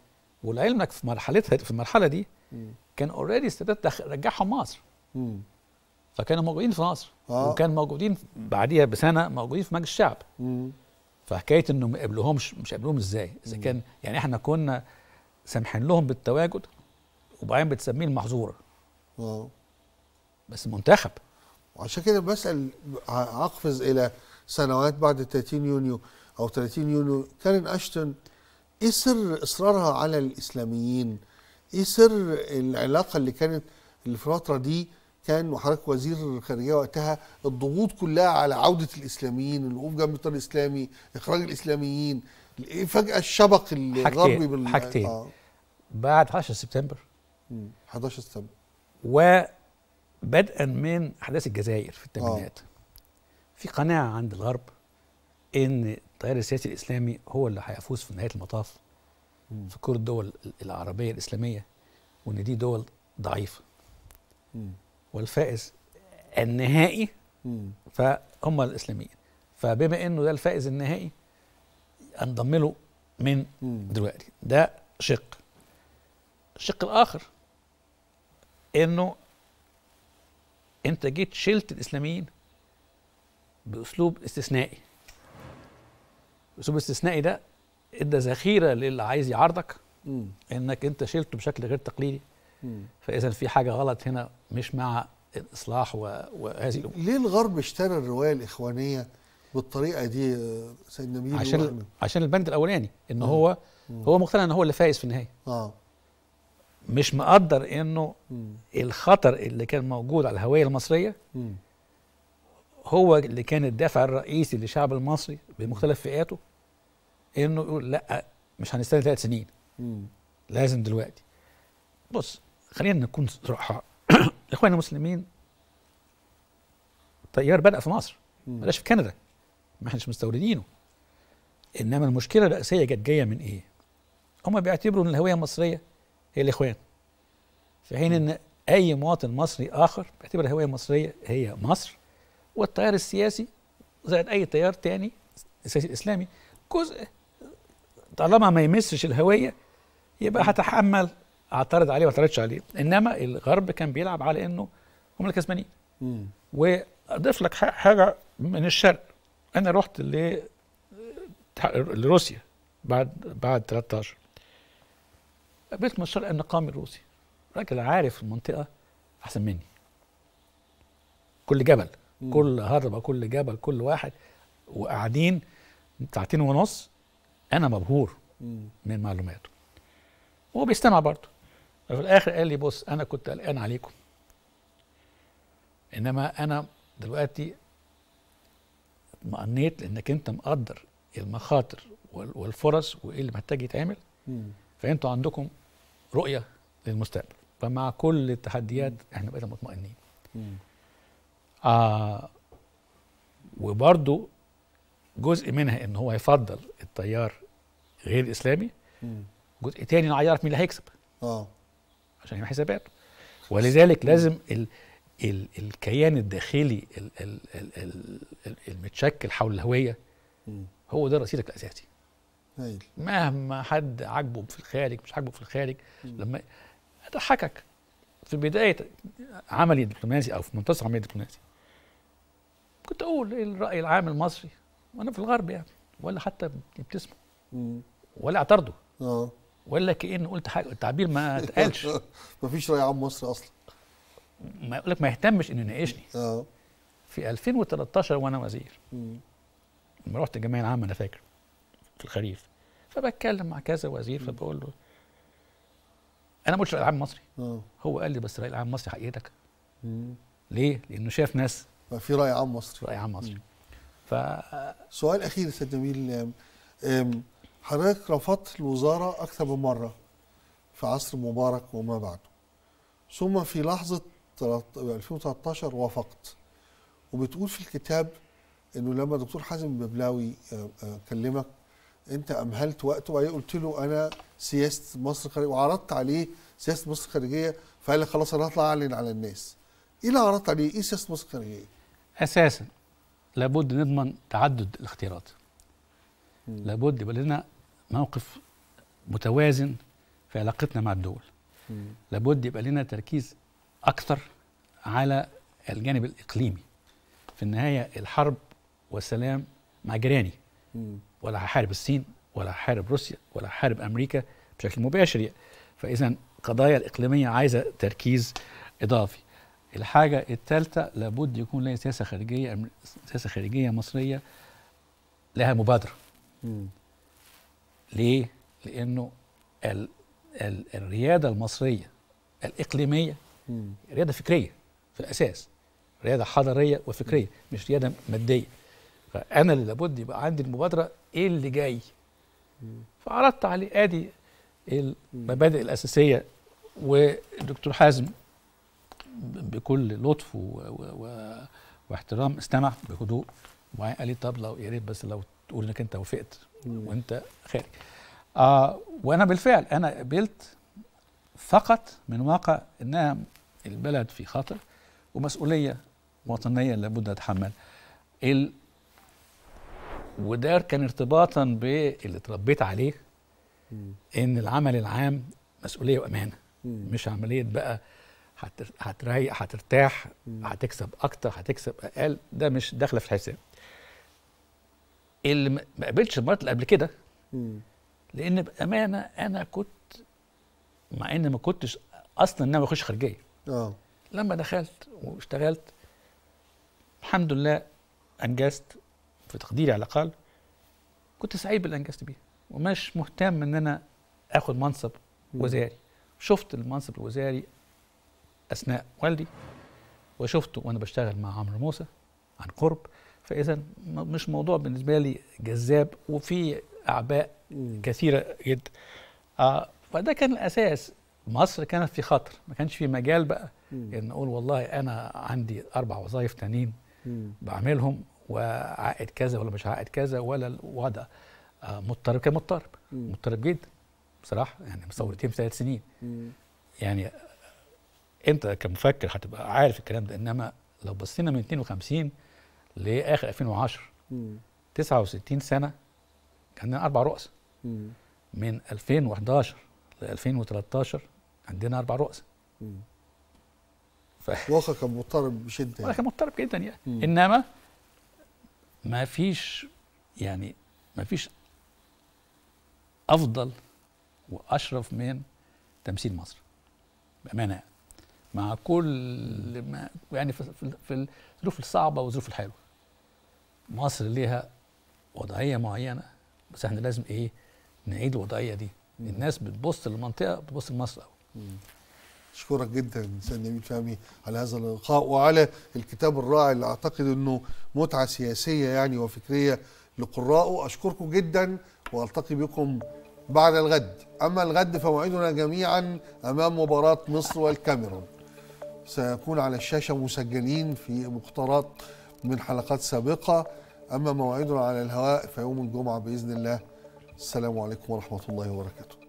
ولعلمك في مرحلتها في المرحله دي مم. كان اوريدي السادات رجعهم مصر فكانوا موجودين في مصر آه. وكان موجودين بعديها بسنه موجودين في مجلس الشعب فحكايه انه ما قبلهمش مش قبلهم ازاي اذا كان يعني احنا كنا سامحين لهم بالتواجد وبعدين بتسميه المحظور اه بس منتخب وعشان كده بسال اقفز الى سنوات بعد 30 يونيو او 30 يونيو كارين اشتون ايه سر اصرارها على الاسلاميين ايه سر العلاقه اللي كانت اللي في الفتره دي كان وحضرتك وزير الخارجيه وقتها الضغوط كلها على عوده الاسلاميين الوقوف جنب الطرف الاسلامي اخراج الاسلاميين ايه فجاه الشبق الغربي بال حاجتين آه. بعد 11 سبتمبر 11 سبتمبر وبدءا من احداث الجزائر في الثمانينات آه. في قناعه عند الغرب ان التيار السياسي الاسلامي هو اللي هيفوز في نهايه المطاف في كل الدول العربيه الاسلاميه وان دي دول ضعيفه والفائز النهائي فهم الاسلاميين فبما انه ده الفائز النهائي أنضم له من دلوقتي ده شق الشق الاخر انه انت جيت شلت الاسلاميين باسلوب استثنائي الاسلوب الاستثنائي ده ادى ذخيره للي عايز يعارضك انك انت شلته بشكل غير تقليدي فاذا في حاجه غلط هنا مش مع الاصلاح وهذه الامور ليه الغرب اشترى الروايه الاخوانيه بالطريقه دي سيد نبيل عشان وقعنا. عشان البند الاولاني ان مم. هو مم. هو مقتنع ان هو اللي فايز في النهايه اه مش مقدر انه مم. الخطر اللي كان موجود على الهويه المصريه مم. هو اللي كان الدافع الرئيسي للشعب المصري بمختلف فئاته انه يقول لا مش هنستنى ثلاث سنين مم. لازم دلوقتي بص خلينا نكون صراحه اخواننا المسلمين التيار بدا في مصر بلاش في كندا ما احناش مستوردينه انما المشكله الرئيسيه كانت جايه من ايه؟ هم بيعتبروا ان الهويه المصريه هي الاخوان في حين ان اي مواطن مصري اخر بيعتبر الهويه المصريه هي مصر والتيار السياسي زائد اي تيار تاني سياسي اسلامي جزء طالما ما يمسش الهويه يبقى هتحمل اعترض عليه ما اعترضش عليه انما الغرب كان بيلعب على انه هم الكسبانين واضيف لك حاجه من الشرق انا رحت ل لروسيا بعد بعد 13 قابلت مستشار النقابي الروسي راجل عارف المنطقه احسن مني كل جبل مم. كل هضبه كل جبل كل واحد وقاعدين ساعتين ونص انا مبهور من معلوماته هو بيستمع برضه في الاخر قال لي بص انا كنت قلقان عليكم انما انا دلوقتي اطمأنيت لانك انت مقدر المخاطر والفرص وايه اللي محتاج يتعمل فانتوا عندكم رؤيه للمستقبل فمع كل التحديات احنا بقينا مطمئنين آه وبرضو جزء منها ان هو يفضل التيار غير الاسلامي جزء تاني انه يعرف مين اللي هيكسب اه عشان يعمل حساباته ولذلك لازم ال ال الكيان الداخلي ال ال ال ال المتشكل حول الهويه هو ده رصيدك الاساسي مهما حد عاجبه في الخارج مش عاجبه في الخارج مم. لما اضحكك في بدايه عملي الدبلوماسي او في منتصف عملي الدبلوماسي كنت اقول إيه الراي العام المصري وانا في الغرب يعني ولا حتى بتبتسموا ولا اعترضوا اه ولا كأن قلت حاجه التعبير ما اتقالش مفيش راي عام مصري اصلا ما يقول لك ما يهتمش انه يناقشني اه في 2013 وانا وزير لما رحت الجمعيه العامه انا فاكر في الخريف فبتكلم مع كذا وزير فبقول له انا ما قلتش العام مصري آه. هو قال لي بس راي العام مصري حقيقتك ليه؟ لانه شاف ناس في راي عام مصري راي عام مصري مم. ف سؤال اخير استاذ جميل حضرتك رفضت الوزاره اكثر من مره في عصر مبارك وما بعده ثم في لحظه 2013 وافقت وبتقول في الكتاب انه لما دكتور حازم الببلاوي كلمك انت امهلت وقته وبعدين قلت له انا سياسه مصر الخارجيه وعرضت عليه سياسه مصر الخارجيه فقال لي خلاص انا هطلع اعلن على الناس. ايه اللي عرضت عليه؟ ايه سياسه مصر الخارجيه؟ اساسا لابد نضمن تعدد الاختيارات م. لابد يبقى لنا موقف متوازن في علاقتنا مع الدول م. لابد يبقى لنا تركيز اكثر على الجانب الاقليمي في النهايه الحرب والسلام مع جيراني ولا هحارب الصين ولا هحارب روسيا ولا هحارب امريكا بشكل مباشر يعني. فاذا القضايا الاقليميه عايزه تركيز اضافي الحاجة الثالثة لابد يكون لها سياسة خارجية سياسة خارجية مصرية لها مبادرة ليه؟ لأنه ال ال الريادة المصرية الإقليمية م. ريادة فكرية في الأساس ريادة حضارية وفكرية مش ريادة مادية فأنا اللي لابد يبقى عندي المبادرة إيه اللي جاي؟ فعرضت عليه آدي المبادئ الأساسية والدكتور حازم بكل لطف و... و... واحترام استمع بهدوء وقال لي طب لو يا ريت بس لو تقول انك انت وافقت وانت خارج آه وانا بالفعل انا قبلت فقط من واقع انها البلد في خطر ومسؤوليه وطنيه لابد اتحمل ال... وده كان ارتباطا باللي اتربيت عليه ان العمل العام مسؤوليه وامانه مش عمليه بقى هتريح هترتاح هتكسب اكتر هتكسب اقل ده مش داخله في الحساب اللي ما قابلتش المرات اللي قبل كده لان بامانه انا كنت مع ان ما كنتش اصلا ناوي اخش خارجيه اه لما دخلت واشتغلت الحمد لله انجزت في تقديري على الاقل كنت سعيد باللي انجزت بيه ومش مهتم ان انا اخد منصب وزاري شفت المنصب الوزاري اثناء والدي وشفته وانا بشتغل مع عمرو موسى عن قرب فاذا مش موضوع بالنسبه لي جذاب وفي اعباء كثيره جدا آه فده كان الاساس مصر كانت في خطر ما كانش في مجال بقى ان اقول والله انا عندي اربع وظائف تانيين بعملهم وعائد كذا ولا مش عائد كذا ولا الوضع آه، مضطرب كان مضطرب مضطرب جدا بصراحه يعني مصورتين في ثلاث سنين يعني انت كمفكر هتبقى عارف الكلام ده انما لو بصينا من 52 لاخر 2010 مم. 69 سنه كان عندنا اربع رؤساء من 2011 ل 2013 عندنا اربع رؤساء ف... الواقع كان مضطرب بشده يعني. كان مضطرب جدا يعني مم. انما ما فيش يعني ما فيش افضل واشرف من تمثيل مصر بامانه يعني. مع كل ما يعني في الظروف الصعبه والظروف الحلوه مصر ليها وضعيه معينه بس احنا لازم ايه نعيد الوضعيه دي مم. الناس بتبص للمنطقه بتبص لمصر قوي اشكرك جدا سيد نبيل فهمي على هذا اللقاء وعلى الكتاب الرائع اللي اعتقد انه متعه سياسيه يعني وفكريه لقرائه اشكركم جدا والتقي بكم بعد الغد اما الغد فموعدنا جميعا امام مباراه مصر والكاميرون سيكون على الشاشة مسجلين في مقترات من حلقات سابقة أما موعدنا على الهواء فيوم الجمعة بإذن الله السلام عليكم ورحمة الله وبركاته